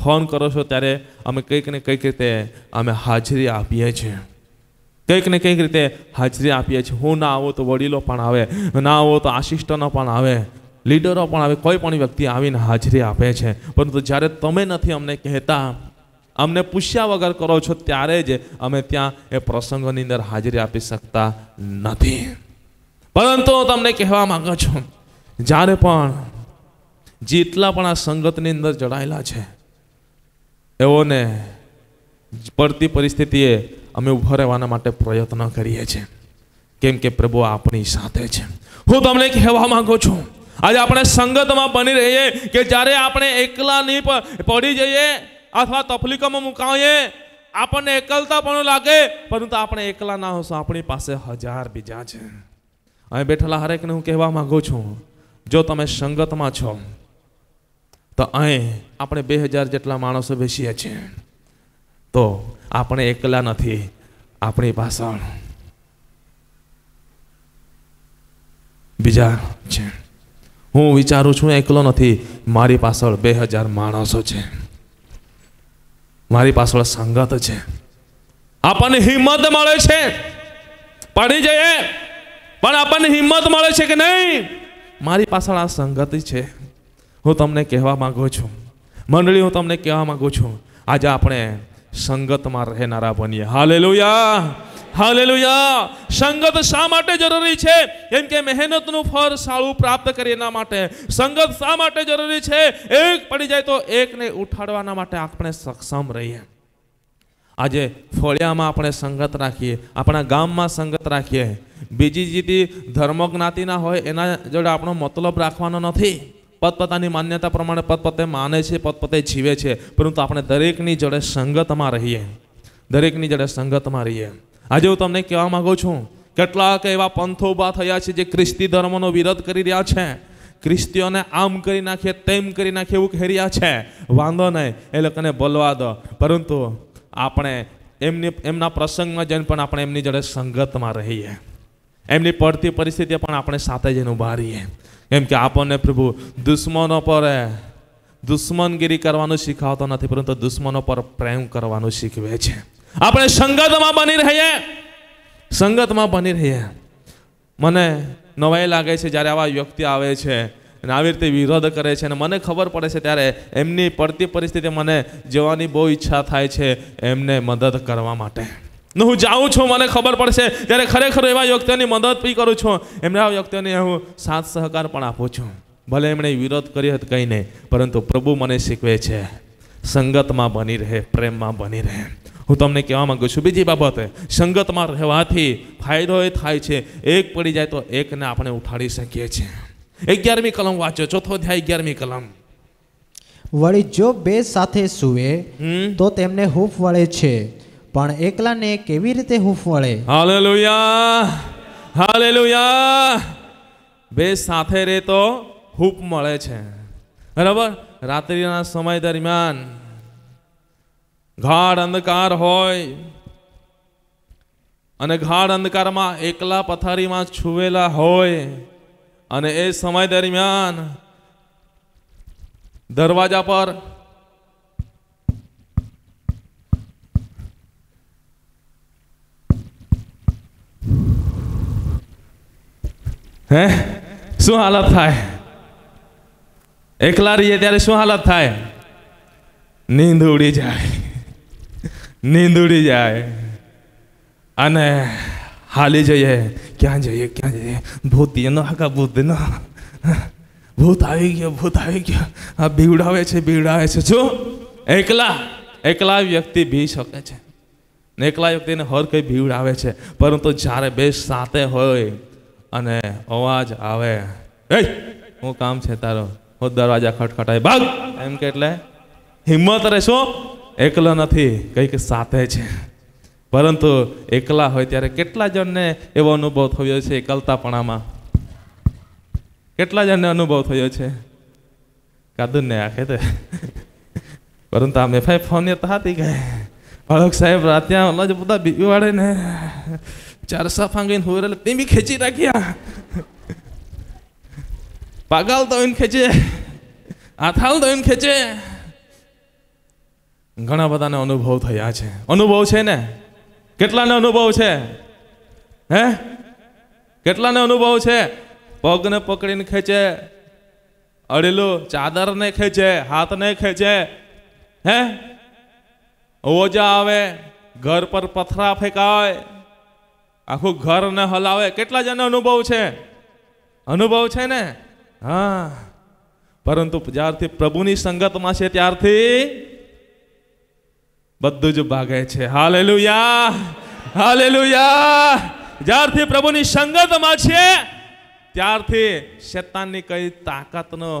ફોન કરો છો ત્યારે અમે કંઈક ને કંઈક રીતે અમે હાજરી આપીએ છીએ કંઈક ને કંઈક રીતે હાજરી આપીએ છીએ હું ના આવો તો વડીલો પણ આવે ના આવો તો આશિષ્ટનો પણ આવે લીડરો પણ આવે કોઈ પણ વ્યક્તિ આવીને હાજરી આપે છે પરંતુ જ્યારે તમે નથી અમને કહેતા અમને પૂછ્યા વગર કરો છો ત્યારે જ અમે ત્યાં એ પ્રસંગોની અંદર હાજરી આપી શકતા નથી પરંતુ હું તમને કહેવા માંગુ છું જ્યારે પણ જેટલા પણ આ સંગતની અંદર જડાયેલા છે એઓને પડતી પરિસ્થિતિએ અમે ઊભા રહેવાના માટે પ્રયત્ન કરીએ છીએ કેમ કે પ્રભુ આપણી સાથે છે હું તમને કહેવા માગું છું આજે આપણે સંગતમાં બની રહીએ કે જ્યારે આપણે એકલા નહીં પડી જઈએ અથવા તકલીફોમાં મુકાઈએ આપણને એકલતા પણ લાગે પરંતુ આપણે એકલા ના હોશું આપણી પાસે હજાર બીજા છે અહીં બેઠેલા હરેકને હું કહેવા માગું છું જો તમે સંગતમાં છો તો અહીં આપણે બે હજાર જેટલા માણસો બેસીએ છીએ તો આપણે એકલા નથી આપણી પાછળ બીજા છે હું વિચારું છું એકલો નથી મારી પાછળ બે હજાર માણસો છે મારી પાછળ સંગત છે આપણને હિંમત મળે છે પડી જઈએ પણ આપણને હિંમત મળે છે કે નહીં મારી પાછળ આ સંગતિ છે હું તમને કહેવા માગું છું મંડળી હું તમને કહેવા માગું છું આજે આપણે સંગતમાં રહેનારા બનીએ હાલેલુયા હાલેલુયા સંગત શા માટે જરૂરી છે એમ કે મહેનતનું ફળ સારું પ્રાપ્ત કરીએ એના માટે સંગત શા માટે જરૂરી છે એક પડી જાય તો એકને ઉઠાડવાના માટે આપણે સક્ષમ રહીએ આજે ફળિયામાં આપણે સંગત રાખીએ આપણા ગામમાં સંગત રાખીએ બીજી જીતી ધર્મ જ્ઞાતિના હોય એના જોડે આપણો મતલબ રાખવાનો નથી પતપતાની માન્યતા પ્રમાણે પતપતે માને છે પતપતે જીવે છે પરંતુ આપણે દરેકની જડે સંગતમાં રહીએ દરેકની જડે સંગતમાં રહીએ આજે હું તમને કહેવા માગું છું કેટલાક એવા પંથો ઊભા થયા છે જે ખ્રિસ્તી ધર્મનો વિરોધ કરી રહ્યા છે ખ્રિસ્તીઓને આમ કરી નાખીએ તેમ કરી નાખીએ એવું કહી રહ્યા છે વાંધો નહીં એ લોકોને બોલવા દો પરંતુ આપણે એમની એમના પ્રસંગમાં જઈને પણ આપણે એમની જોડે સંગતમાં રહીએ એમની પડતી પરિસ્થિતિ પણ આપણે સાથે જઈને ઉભા રહીએ એમ કે આપણને પ્રભુ દુશ્મનો પર દુશ્મનગીરી કરવાનું શીખવતો નથી પરંતુ દુશ્મનો પર પ્રેમ કરવાનું શીખવે છે આપણે સંગતમાં બની રહીએ સંગતમાં બની રહીએ મને નવાઈ લાગે છે જ્યારે આવા વ્યક્તિ આવે છે અને આવી રીતે વિરોધ કરે છે અને મને ખબર પડે છે ત્યારે એમની પડતી પરિસ્થિતિ મને જવાની બહુ ઈચ્છા થાય છે એમને મદદ કરવા માટે ને હું જાઉં છું મને ખબર પડશે ત્યારે ખરેખર એવા વ્યક્તિઓની મદદ બી કરું છું એમના વ્યક્તિઓને હું સાથ સહકાર પણ આપું છું ભલે એમણે વિરોધ કર્યો હતો કંઈ નહીં પરંતુ પ્રભુ મને શીખવે છે સંગતમાં બની રહે પ્રેમમાં બની રહે હું તમને કહેવા માગું છું બીજી બાબત સંગતમાં રહેવાથી ફાયદો એ થાય છે એક પડી જાય તો એકને આપણે ઉઠાડી શકીએ છીએ અગિયારમી કલમ વાંચો ચોથો અધ્યાય અગિયારમી કલમ વળી જો બે સાથે સુવે તો તેમને હૂફ વળે છે પણ એકલાને કેવી રીતે હૂફ વળે હાલેલુયા હાલેલુયા બે સાથે રહે તો હૂપ મળે છે બરાબર રાત્રિના સમય દરમિયાન ગાઢ અંધકાર હોય અને ગાઢ અંધકારમાં એકલા પથારીમાં છુવેલા હોય અને એ સમય દરમિયાન દરવાજા પર હે શું હાલત થાય એકલા રહીએ ત્યારે શું હાલત થાય નીંદ ઉડી જાય નીંદ ઉડી જાય અને હાલી જઈએ ક્યાં જઈએ ક્યાં જઈએ ભૂત એનો હાકા ભૂત એનો ભૂત આવી ગયો ભૂત આવી ગયો આ બીવડાવે છે બીવડાવે છે શું એકલા એકલા વ્યક્તિ બી શકે છે એકલા વ્યક્તિને હર કંઈ ભીડ આવે છે પરંતુ જ્યારે બે સાથે હોય અને અવાજ આવે એ હું કામ છે તારો હું દરવાજા ખટખટાય ભાગ એમ કે એટલે હિંમત રહેશો એકલો નથી કંઈક સાથે છે પરંતુ એકલા હોય ત્યારે કેટલા જણને એવો અનુભવ થયો છે એકલતાપણામાં કેટલા જણને અનુભવ થયો છે કાદુન ને આખે તે પરંતુ આમ એફઆઈ ફોન એ તાતી ગઈ ભાળક સાહેબ રાત્યા ઓલા જ બધા બીવાડે ને Çarşaf hangin hurel timi keçi rakhya. Pagal તો એને ખેંચે આથાલ તો એને ખેંચે ઘણા બધાને અનુભવ થયા છે અનુભવ છે ને કેટલાને અનુભવ છે હે કેટલાને અનુભવ છે પગને પકડીને ખેંચે અડેલું ચાદરને ખેંચે હાથને ખેંચે હે ઓજા આવે ઘર પર પથરા ફેંકાય આખું ઘર ન હલાવે કેટલા જણ અનુભવ છે અનુભવ છે ને હા પરંતુ જ્યારથી પ્રભુની સંગતમાં છે ત્યારથી બધું જ ભાગે છે હાલેલુયા હાલેલુયા જ્યારથી પ્રભુની સંગતમાં છે ત્યારથી શેતાનની કઈ તાકાતનો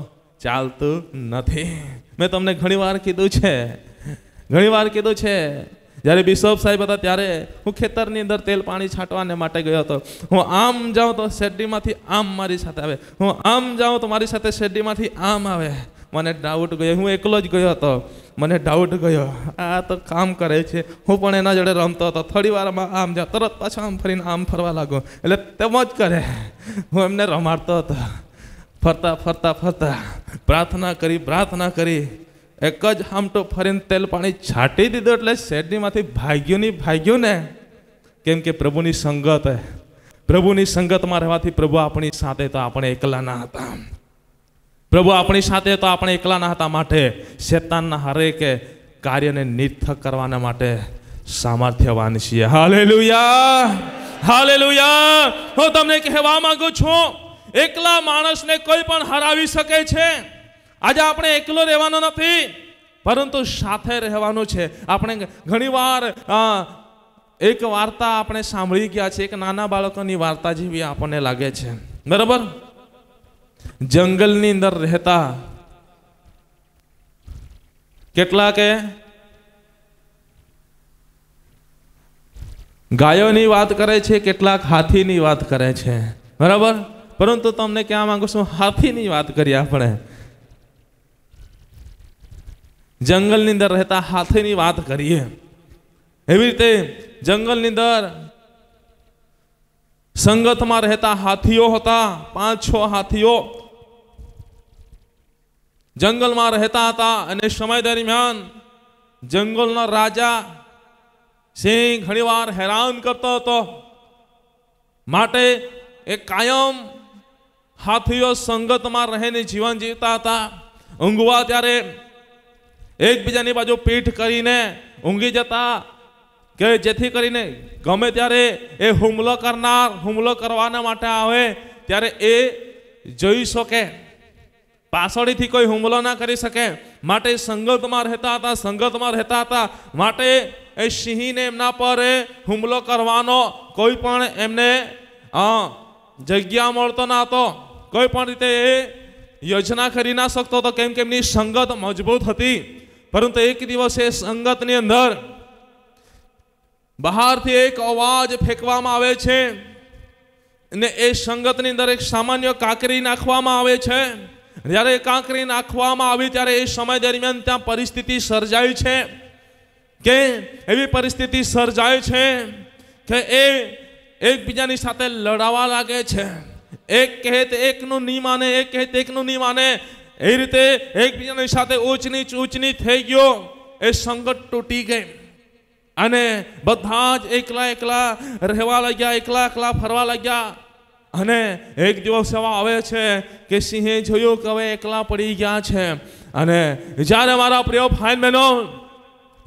ચાલતું નથી મેં તમને ઘણીવાર કીધું છે ઘણીવાર કીધું છે જ્યારે બિશોપ સાહેબ હતા ત્યારે હું ખેતરની અંદર તેલ પાણી છાંટવાને માટે ગયો હતો હું આમ જાઉં તો શેરડીમાંથી આમ મારી સાથે આવે હું આમ જાઉં તો મારી સાથે શેરડીમાંથી આમ આવે મને ડાઉટ ગયો હું એકલો જ ગયો હતો મને ડાઉટ ગયો આ તો કામ કરે છે હું પણ એના જોડે રમતો હતો થોડી વારમાં આમ જાઉં તરત પાછો આમ ફરીને આમ ફરવા લાગો એટલે તેમ જ કરે હું એમને રમાડતો હતો ફરતા ફરતા ફરતા પ્રાર્થના કરી પ્રાર્થના કરી એક જ આમ તો ફરીને તેલ પાણી છાંટી દીધો એટલે શેરડીમાંથી ભાગ્યું નહીં ભાગ્યું ને કેમ કે પ્રભુની સંગત પ્રભુની સંગતમાં રહેવાથી પ્રભુ આપણી સાથે તો આપણે એકલા ના હતા પ્રભુ આપણી સાથે તો આપણે એકલા ના હતા માટે શેતાનના હરેક કાર્યને નિર્થક કરવાના માટે સામર્થ્યવાન છીએ હાલેલુયા હાલેલુયા હું તમને કહેવા માંગુ છું એકલા માણસને કોઈ પણ હરાવી શકે છે આજે આપણે એકલો રહેવાનો નથી પરંતુ સાથે રહેવાનું છે આપણે ઘણીવાર એક વાર્તા આપણે સાંભળી ગયા છે એક નાના બાળકોની વાર્તા જેવી આપણને લાગે છે બરાબર જંગલની અંદર રહેતા કેટલાકે ગાયોની વાત કરે છે કેટલાક હાથીની વાત કરે છે બરાબર પરંતુ તમને કહેવા માંગુ છું હાથીની વાત કરીએ આપણે જંગલની અંદર રહેતા હાથીની વાત કરીએ એવી રીતે જંગલની અંદર સંગતમાં રહેતા હાથીઓ હતા પાંચ છ હાથીઓ જંગલમાં રહેતા હતા અને સમય દરમિયાન જંગલના રાજા સિંહ ઘણીવાર હેરાન કરતો હતો માટે એ કાયમ હાથીઓ સંગતમાં રહીને જીવન જીવતા હતા ઊંઘવા ત્યારે એકબીજાની બાજુ પીઠ કરીને ઊંઘી જતા કે જેથી કરીને ગમે ત્યારે એ હુમલો કરનાર હુમલો કરવાના માટે આવે ત્યારે એ જોઈ શકે પાછળથી કોઈ હુમલો ના કરી શકે માટે સંગતમાં રહેતા હતા સંગતમાં રહેતા હતા માટે એ સિંહને એમના પર એ હુમલો કરવાનો કોઈ પણ એમને જગ્યા મળતો ના હતો કોઈ પણ રીતે એ યોજના કરી ના શકતો હતો કેમ કે એમની સંગત મજબૂત હતી પરંતુ એક દિવસ એ સંગતની અંદર બહારથી એક અવાજ ફેંકવામાં આવે છે ને એ સંગતની અંદર એક સામાન્ય કાંકરી નાખવામાં આવે છે જ્યારે એ કાંકરી નાખવામાં આવી ત્યારે એ સમય દરમિયાન ત્યાં પરિસ્થિતિ સર્જાય છે કે એવી પરિસ્થિતિ સર્જાય છે કે એ એકબીજાની સાથે લડાવા લાગે છે એક કહેત એકનું નહીં માને એક કહેત એકનું નહીં માને એ રીતે એકબીજાની સાથે ઊંચ નીચ ઊંચ નીચ થઈ ગયો એ સંગત તૂટી ગઈ અને બધા જ એકલા એકલા રહેવા લાગ્યા એકલા એકલા ફરવા લાગ્યા અને એક દિવસ એવા આવે છે કે સિંહે જોયું કે હવે એકલા પડી ગયા છે અને જ્યારે મારા પ્રિય ભાઈ બહેનો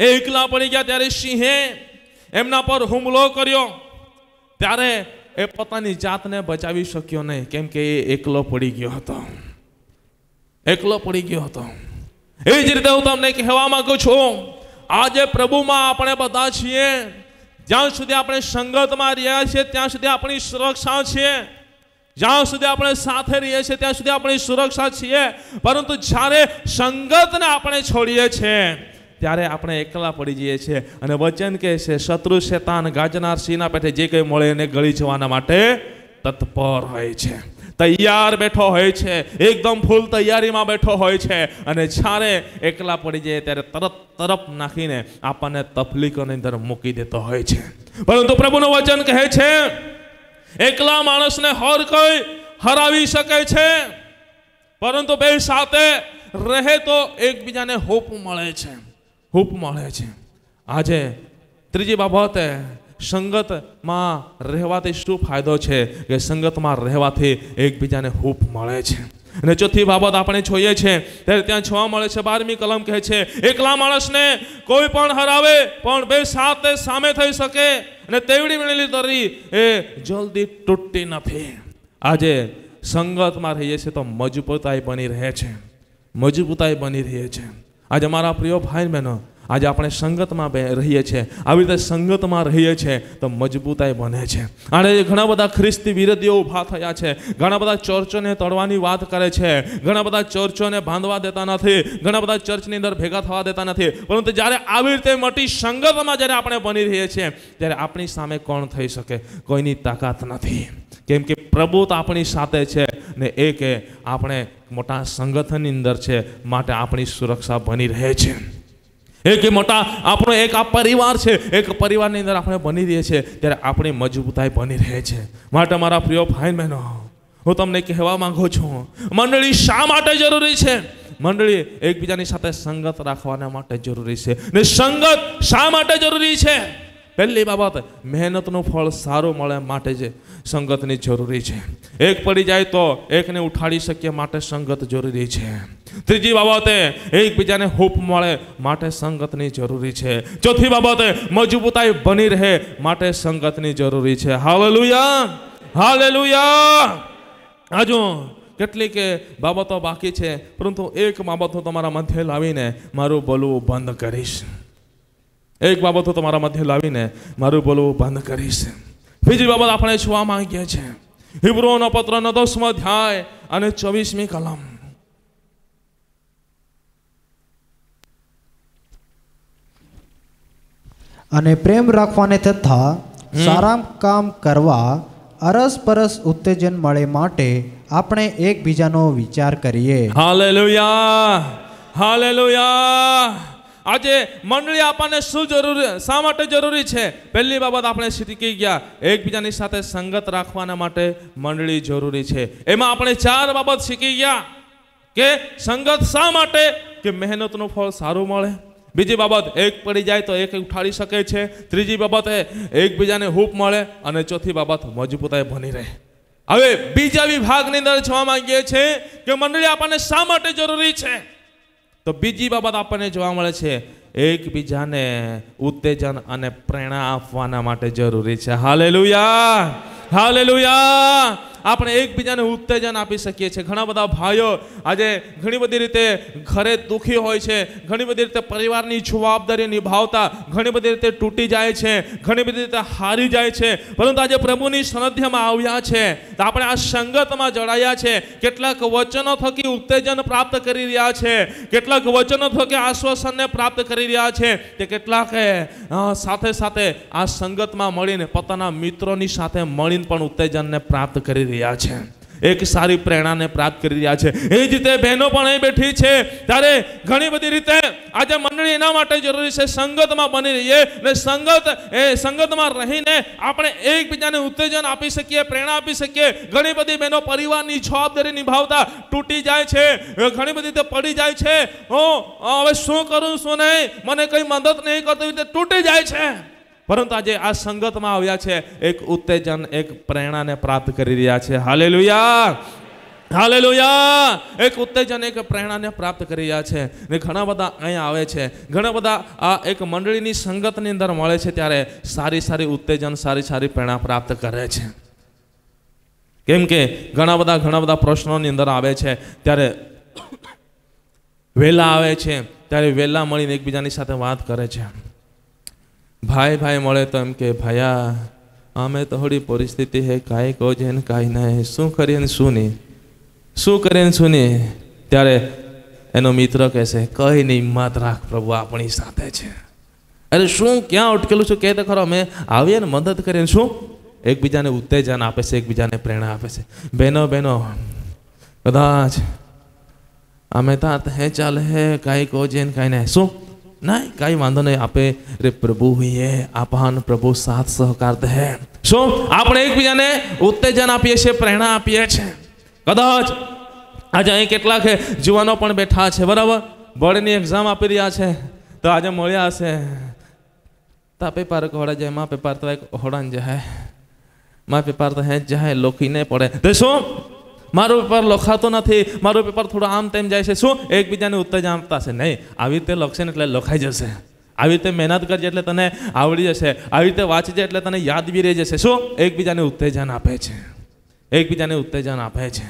એ એકલા પડી ગયા ત્યારે સિંહે એમના પર હુમલો કર્યો ત્યારે એ પોતાની જાતને બચાવી શક્યો નહીં કેમ કે એ એકલો પડી ગયો હતો એકલો પડી ગયો હતો એ જ રીતે હું તમને કહેવા માંગુ છું આજે પ્રભુમાં આપણે બધા છીએ જ્યાં સુધી આપણે સંગતમાં રહ્યા છીએ ત્યાં સુધી આપણી સુરક્ષા છે જ્યાં સુધી આપણે સાથે રહીએ છીએ ત્યાં સુધી આપણી સુરક્ષા છીએ પરંતુ જ્યારે સંગતને આપણે છોડીએ છીએ ત્યારે આપણે એકલા પડી જઈએ છીએ અને વચન કહે છે શત્રુ શેતાન ગાજનાર સિંહના પેઠે જે કંઈ મળે એને ગળી જવાના માટે તત્પર હોય છે તૈયાર બેઠો હોય છે એકદમ ફૂલ તૈયારીમાં બેઠો હોય છે અને જ્યારે એકલા પડી જાય ત્યારે તરત તરફ નાખીને આપણને તકલીફોની અંદર મૂકી દેતો હોય છે પરંતુ પ્રભુનું વચન કહે છે એકલા માણસને હર કોઈ હરાવી શકે છે પરંતુ બે સાથે રહે તો એકબીજાને હોપ મળે છે હૂપ મળે છે આજે ત્રીજી બાબતે સંગતમાં રહેવાથી શું ફાયદો છે કે સંગતમાં રહેવાથી એકબીજાને હૂપ મળે છે અને ચોથી બાબત આપણે જોઈએ છે ત્યારે ત્યાં જોવા મળે છે બારમી કલમ કહે છે એકલા માણસને કોઈ પણ હરાવે પણ બે સાથે સામે થઈ શકે અને તેવડી વણેલી દરી એ જલ્દી તૂટતી નથી આજે સંગતમાં રહીએ છીએ તો મજબૂતાઈ બની રહે છે મજબૂતાઈ બની રહે છે આજે મારા પ્રિય ભાઈ બહેનો આજે આપણે સંગતમાં રહીએ છીએ આવી રીતે સંગતમાં રહીએ છીએ તો મજબૂતાઈ બને છે અને ઘણા બધા ખ્રિસ્તી વિરોધીઓ ઊભા થયા છે ઘણા બધા ચર્ચોને તળવાની વાત કરે છે ઘણા બધા ચર્ચોને બાંધવા દેતા નથી ઘણા બધા ચર્ચની અંદર ભેગા થવા દેતા નથી પરંતુ જ્યારે આવી રીતે મોટી સંગતમાં જ્યારે આપણે બની રહીએ છીએ ત્યારે આપણી સામે કોણ થઈ શકે કોઈની તાકાત નથી કેમ કે પ્રભુ તો આપણી સાથે છે ને એ કે આપણે મોટા સંગઠનની અંદર છે માટે આપણી સુરક્ષા બની રહે છે એક મોટા આપણો એક આ પરિવાર છે એક પરિવારની અંદર આપણે બની રહીએ છીએ ત્યારે આપણી મજબૂતાઈ બની રહે છે માટે મારા પ્રિય ભાઈ બહેનો હું તમને કહેવા માંગુ છું મંડળી શા માટે જરૂરી છે મંડળી એકબીજાની સાથે સંગત રાખવાના માટે જરૂરી છે ને સંગત શા માટે જરૂરી છે પહેલી બાબત મહેનતનું ફળ સારું મળે માટે જે સંગતની જરૂરી છે એક પડી જાય તો એકને ઉઠાડી શકીએ માટે સંગત જરૂરી છે ત્રીજી બાબતે એકબીજાને હૂપ મળે માટે સંગતની જરૂરી છે ચોથી બાબતે મજબૂતાઈ બની રહે માટે સંગતની જરૂરી છે હાલેલુયા હાલેલુયા આજુ કેટલીક બાબતો બાકી છે પરંતુ એક બાબતો તમારા મધ્યે લાવીને મારું બોલવું બંધ કરીશ એક બાબતો તમારા મધ્ય લાવીને મારું બોલવું બંધ કરીશ બીજી બાબત આપણે જોવા માંગીએ છીએ હિબ્રોનો પત્રનો દસમો અધ્યાય અને ચોવીસમી કલમ અને પ્રેમ રાખવાને તથા સારા કામ કરવા અરસ પરસ ઉત્તેજન મળે માટે આપણે એકબીજાનો વિચાર કરીએ હાલેલુયા હાલેલુયા આજે મંડળી આપણને શું જરૂરી શા માટે જરૂરી છે પહેલી બાબત આપણે શીખી ગયા એકબીજાની સાથે સંગત રાખવાના માટે મંડળી જરૂરી છે એમાં આપણે ચાર બાબત શીખી ગયા કે સંગત શા માટે કે મહેનતનું ફળ સારું મળે બીજી બાબત એક પડી જાય તો એક ઉઠાડી શકે છે ત્રીજી બાબતે એકબીજાને હૂપ મળે અને ચોથી બાબત મજબૂતાઈ બની રહે હવે બીજા વિભાગની અંદર જોવા માંગીએ છીએ કે મંડળી આપણને શા માટે જરૂરી છે તો બીજી બાબત આપણને જોવા મળે છે એકબીજાને ઉત્તેજન અને પ્રેરણા આપવાના માટે જરૂરી છે હાલેલુયા હાલેલુયા આપણે એકબીજાને ઉત્તેજન આપી શકીએ છીએ ઘણા બધા ભાઈઓ આજે ઘણી બધી રીતે ઘરે દુઃખી હોય છે ઘણી બધી રીતે પરિવારની જવાબદારી નિભાવતા ઘણી બધી રીતે તૂટી જાય છે ઘણી બધી રીતે હારી જાય છે પરંતુ આજે પ્રભુની સાનિધ્યમાં આવ્યા છે તો આપણે આ સંગતમાં જોડાયા છે કેટલાક વચનો થકી ઉત્તેજન પ્રાપ્ત કરી રહ્યા છે કેટલાક વચનો થકી આશ્વાસનને પ્રાપ્ત કરી રહ્યા છે તે કેટલાક સાથે સાથે આ સંગતમાં મળીને પોતાના મિત્રોની સાથે મળીને પણ ઉત્તેજનને પ્રાપ્ત કરી રહ્યા છે એક સારી પ્રેરણાને પ્રાપ્ત કરી રહ્યા છે એ જ રીતે બહેનો પણ અહીં બેઠી છે ત્યારે ઘણી બધી રીતે આજે મંડળી એના માટે જરૂરી છે સંગતમાં બની રહીએ ને સંગત એ સંગતમાં રહીને આપણે એકબીજાને ઉત્તેજન આપી શકીએ પ્રેરણા આપી શકીએ ઘણી બધી બહેનો પરિવારની જવાબદારી નિભાવતા તૂટી જાય છે ઘણી બધી રીતે પડી જાય છે હું હવે શું કરું શું નહીં મને કંઈ મદદ નહીં કરતી રીતે તૂટી જાય છે પરંતુ આજે આ સંગતમાં આવ્યા છે એક ઉત્તેજન એક પ્રેરણાને પ્રાપ્ત કરી રહ્યા છે હાલે હાલેલુયા એક ઉત્તેજન એક પ્રેરણાને પ્રાપ્ત કરી રહ્યા છે ને ઘણા બધા અહીંયા આવે છે ઘણા બધા આ એક મંડળીની સંગતની અંદર મળે છે ત્યારે સારી સારી ઉત્તેજન સારી સારી પ્રેરણા પ્રાપ્ત કરે છે કેમ કે ઘણા બધા ઘણા બધા પ્રશ્નોની અંદર આવે છે ત્યારે વહેલા આવે છે ત્યારે વહેલા મળીને એકબીજાની સાથે વાત કરે છે ભાઈ ભાઈ મળે તો એમ કે ભાયા અમે તો થોડી પરિસ્થિતિ હે કાંઈ કહો ને કાંઈ નહીં શું કરીએ ને શું નહીં શું કરીએ ને શું નહીં ત્યારે એનો મિત્ર કહેશે કંઈ નહીં હિંમત રાખ પ્રભુ આપણી સાથે છે અરે શું ક્યાં અટકેલું છું કે તો ખરો અમે આવીએ ને મદદ કરીએ શું એકબીજાને ઉત્તેજન આપે છે એકબીજાને પ્રેરણા આપે છે બહેનો બહેનો કદાચ અમે ત્યાં હે ચાલે હે કાંઈ કહોજે ને કાંઈ નહીં શું ના કાંઈ વાંધો નહીં આપે રે પ્રભુ હોઈએ આપાન પ્રભુ સાથ સહકાર દે શું આપણે એકબીજાને ઉત્તેજન આપીએ છીએ પ્રેરણા આપીએ છીએ કદાચ આજે અહીં કેટલાક યુવાનો પણ બેઠા છે બરાબર બોર્ડની એક્ઝામ આપી રહ્યા છે તો આજે મળ્યા હશે તા પેપર ઘોડા જાય મા પેપર તો એક હોડાન જાય મા પેપર તો હે જાય લોખી નહીં પડે તો શું મારો વેપાર લખાતો નથી મારો પેપર થોડો આમ તેમ જાય છે શું એકબીજાને ઉત્તેજ આપતા છે નહીં આવી રીતે લખશે ને એટલે લખાઈ જશે આવી રીતે મહેનત કરજે એટલે તને આવડી જશે આવી રીતે વાંચજે એટલે તને યાદ બી રહી જશે શું એકબીજાને ઉત્તેજન આપે છે એકબીજાને ઉત્તેજન આપે છે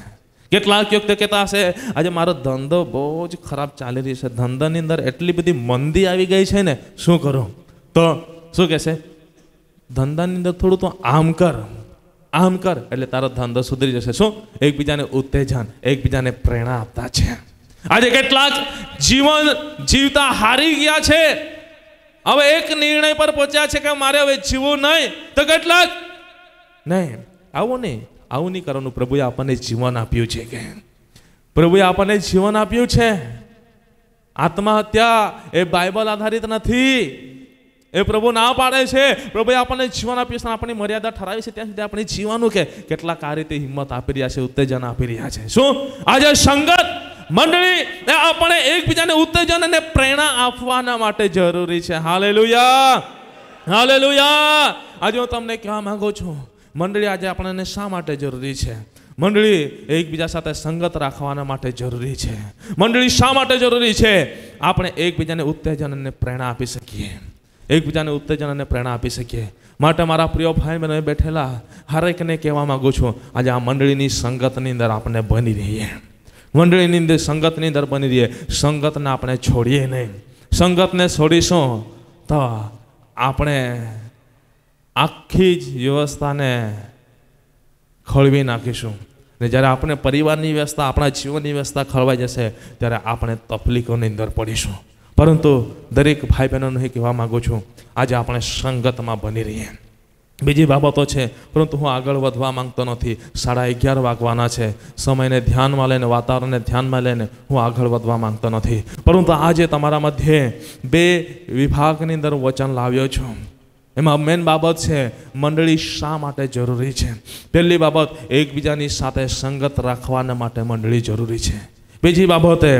કેટલાક વ્યક્તિ કહેતા હશે આજે મારો ધંધો બહુ જ ખરાબ ચાલી રહ્યો છે ધંધાની અંદર એટલી બધી મંદી આવી ગઈ છે ને શું કરું તો શું કહેશે ધંધાની અંદર થોડું તો આમ કર આમ કર એટલે તારો ધંધો સુધરી જશે શું એકબીજાને ઉત્તેજન એકબીજાને પ્રેરણા આપતા છે આજે કેટલાક જીવન જીવતા હારી ગયા છે હવે એક નિર્ણય પર પહોંચ્યા છે કે મારે હવે જીવવું નહીં તો કેટલાક નહીં આવું નહીં આવું નહીં કરવાનું પ્રભુએ આપણને જીવન આપ્યું છે કે પ્રભુએ આપણને જીવન આપ્યું છે આત્મહત્યા એ બાઇબલ આધારિત નથી એ પ્રભુ ના પાડે છે પ્રભુ આપણને જીવન આપીએ છે આપણી મર્યાદા ઠરાવી છે ત્યાં સુધી આપણે જીવવાનું કે કેટલાક આ રીતે હિંમત આપી રહ્યા છે ઉત્તેજન આપી રહ્યા છે શું આજે સંગત મંડળી એ આપણે એકબીજાને ઉત્તેજન અને પ્રેરણા આપવાના માટે જરૂરી છે હાલે લુયા હાલે લુયા આજે હું તમને કહેવા માંગુ છું મંડળી આજે આપણને શા માટે જરૂરી છે મંડળી એકબીજા સાથે સંગત રાખવાના માટે જરૂરી છે મંડળી શા માટે જરૂરી છે આપણે એકબીજાને ઉત્તેજન અને પ્રેરણા આપી શકીએ એકબીજાને ઉત્તેજન અને પ્રેરણા આપી શકીએ માટે મારા પ્રિય ભાઈ બહેનો બેઠેલા હરેકને કહેવા માગું છું આજે આ મંડળીની સંગતની અંદર આપણે બની રહીએ મંડળીની અંદર સંગતની અંદર બની રહીએ સંગતને આપણે છોડીએ નહીં સંગતને છોડીશું તો આપણે આખી જ વ્યવસ્થાને ખળવી નાખીશું ને જ્યારે આપણે પરિવારની વ્યવસ્થા આપણા જીવનની વ્યવસ્થા ખળવાઈ જશે ત્યારે આપણે તકલીફોની અંદર પડીશું પરંતુ દરેક ભાઈ બહેનોને કહેવા માગું છું આજે આપણે સંગતમાં બની રહીએ બીજી બાબતો છે પરંતુ હું આગળ વધવા માંગતો નથી સાડા અગિયાર વાગવાના છે સમયને ધ્યાનમાં લઈને વાતાવરણને ધ્યાનમાં લઈને હું આગળ વધવા માંગતો નથી પરંતુ આજે તમારા મધ્યે બે વિભાગની અંદર વચન લાવ્યો છું એમાં મેઇન બાબત છે મંડળી શા માટે જરૂરી છે પહેલી બાબત એકબીજાની સાથે સંગત રાખવાના માટે મંડળી જરૂરી છે બીજી બાબતે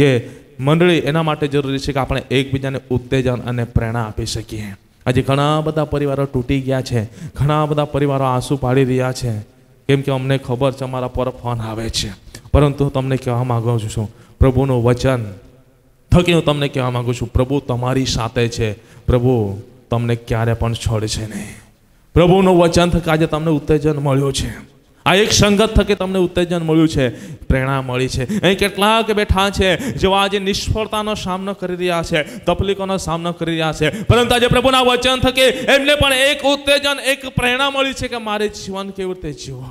કે મંડળી એના માટે જરૂરી છે કે આપણે એકબીજાને ઉત્તેજન અને પ્રેરણા આપી શકીએ આજે ઘણા બધા પરિવારો તૂટી ગયા છે ઘણા બધા પરિવારો આંસુ પાડી રહ્યા છે કેમ કે અમને ખબર છે અમારા પર ફોન આવે છે પરંતુ હું તમને કહેવા માગું છું પ્રભુનું વચન થકી હું તમને કહેવા માગું છું પ્રભુ તમારી સાથે છે પ્રભુ તમને ક્યારે પણ છોડશે નહીં પ્રભુનું વચન થકી આજે તમને ઉત્તેજન મળ્યું છે આ એક સંગત થકી તમને ઉત્તેજન મળ્યું છે પ્રેરણા મળી છે અહીં કેટલાક બેઠા છે જેઓ આજે નિષ્ફળતાનો સામનો કરી રહ્યા છે તકલીફોનો સામનો કરી રહ્યા છે પરંતુ આજે પ્રભુના વચન થકી એમને પણ એક ઉત્તેજન એક પ્રેરણા મળી છે કે મારે જીવન કેવી રીતે જીવો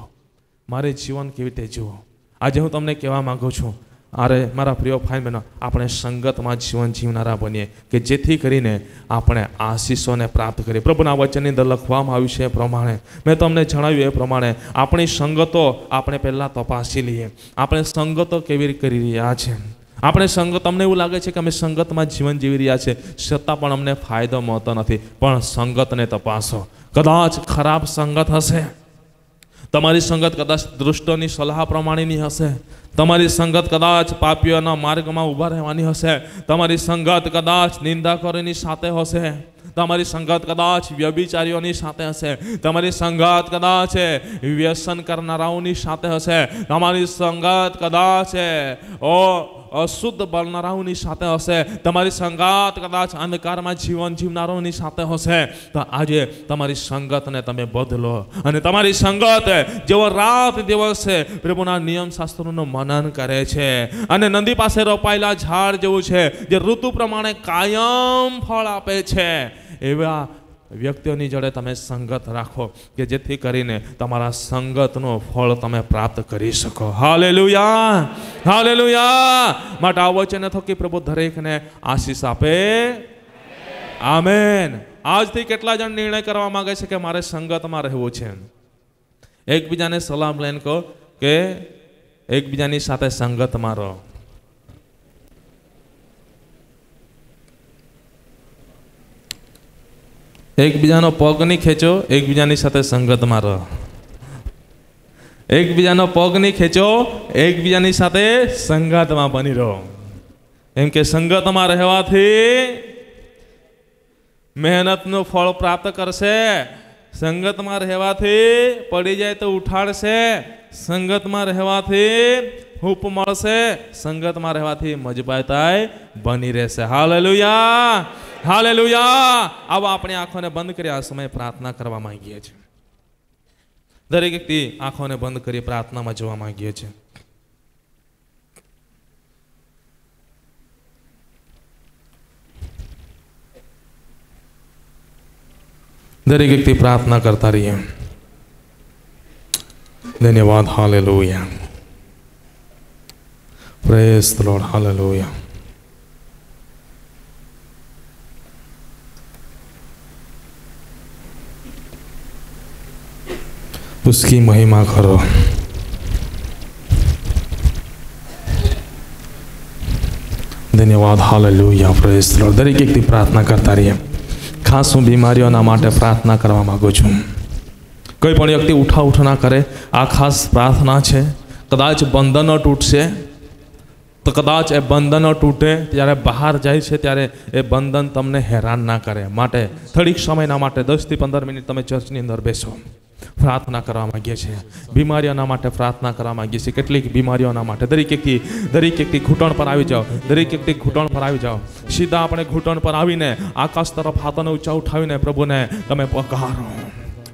મારે જીવન કેવી રીતે જીવો આજે હું તમને કહેવા માગું છું અરે મારા પ્રિય ભાઈ બહેનો આપણે સંગતમાં જીવન જીવનારા બનીએ કે જેથી કરીને આપણે આશીષોને પ્રાપ્ત કરીએ પ્રભુના વચનની અંદર લખવામાં આવ્યું છે એ પ્રમાણે મેં તમને જણાવ્યું એ પ્રમાણે આપણી સંગતો આપણે પહેલાં તપાસી લઈએ આપણે સંગતો કેવી રીતે કરી રહ્યા છે આપણે સંગત અમને એવું લાગે છે કે અમે સંગતમાં જીવન જીવી રહ્યા છે છતાં પણ અમને ફાયદો મળતો નથી પણ સંગતને તપાસો કદાચ ખરાબ સંગત હશે તમારી સંગત કદાચ દુષ્ટોની સલાહ પ્રમાણેની હશે તમારી સંગત કદાચ પાપીઓના માર્ગમાં ઊભા રહેવાની હશે તમારી સંગત કદાચ નિંદા નિંદાખોરીની સાથે હશે તમારી સંગત કદાચ વ્યભિચારીઓની સાથે હશે તમારી સંગત કદાચ વ્યસન કરનારાઓની સાથે હશે તમારી સંગત કદાચ ઓ અશુદ્ધ બળનારાઓની સાથે હશે તમારી સંગાત કદાચ અંધકારમાં જીવન જીવનારાઓની સાથે હશે તો આજે તમારી સંગતને તમે બદલો અને તમારી સંગત જેવો રાત દિવસે પ્રભુના નિયમ શાસ્ત્રોનું મનન કરે છે અને નદી પાસે રોપાયેલા ઝાડ જેવું છે જે ઋતુ પ્રમાણે કાયમ ફળ આપે છે એવા વ્યક્તિઓની જોડે તમે સંગત રાખો કે જેથી કરીને તમારા સંગતનો ફળ તમે પ્રાપ્ત કરી શકો હાલે લુયા હાલે લુયા માટે છે ને થકી પ્રભુ દરેકને આશીષ આપે આમેન આજથી કેટલા જણ નિર્ણય કરવા માગે છે કે મારે સંગતમાં રહેવું છે એકબીજાને સલામ લઈને કહો કે એકબીજાની સાથે સંગત મારો એકબીજાનો પગ નહીં ખેંચો એકબીજાની સાથે સંગતમાં રહો એકબીજાનો પગ નહીં ખેંચો એકબીજાની સાથે સંગતમાં બની રહો એમ કે સંગતમાં રહેવાથી મહેનતનું ફળ પ્રાપ્ત કરશે સંગતમાં રહેવાથી પડી જાય તો ઉઠાડશે સંગતમાં રહેવાથી હૂપ મળશે સંગતમાં રહેવાથી મજબાતાય બની રહેશે હાલે લુયા હાલે લુયા આવો આપણી આંખોને બંધ કરી આ સમયે પ્રાર્થના કરવા માંગીએ છીએ દરેક વ્યક્તિ આંખોને બંધ કરી પ્રાર્થનામાં જવા માંગીએ છીએ दरेक व्यक्ति प्रार्थना करता रहिए धन्यवाद हाले लोहिया हाले लोहिया उसकी महिमा करो धन्यवाद हाल लोहिया प्रेस्त लोड दरेक व्यक्ति प्रार्थना करता रहिए ખાસ હું બીમારીઓના માટે પ્રાર્થના કરવા માગું છું કોઈ પણ વ્યક્તિ ઉઠા ઉઠ ના કરે આ ખાસ પ્રાર્થના છે કદાચ બંધનો તૂટશે તો કદાચ એ બંધનો તૂટે ત્યારે બહાર જાય છે ત્યારે એ બંધન તમને હેરાન ના કરે માટે થોડીક સમયના માટે દસથી પંદર મિનિટ તમે ચર્ચની અંદર બેસો પ્રાર્થના કરવા માગીએ છીએ બીમારીઓના માટે પ્રાર્થના કરવા માગીએ છીએ કેટલીક બીમારીઓના માટે દરેક વ્યક્તિ દરેક વ્યક્તિ ઘૂંટણ પર આવી જાઓ દરેક વ્યક્તિ ઘૂંટણ પર આવી જાઓ સીધા આપણે ઘૂંટણ પર આવીને આકાશ તરફ હાથોને ઊંચા ઉઠાવીને પ્રભુને તમે પકારો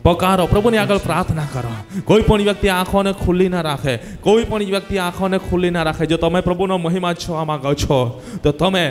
પકારો પ્રભુની આગળ પ્રાર્થના કરો કોઈ પણ વ્યક્તિ આંખોને ખુલ્લી ના રાખે કોઈ પણ વ્યક્તિ આંખોને ખુલ્લી ના રાખે જો તમે પ્રભુનો મહિમા જોવા માંગો છો તો તમે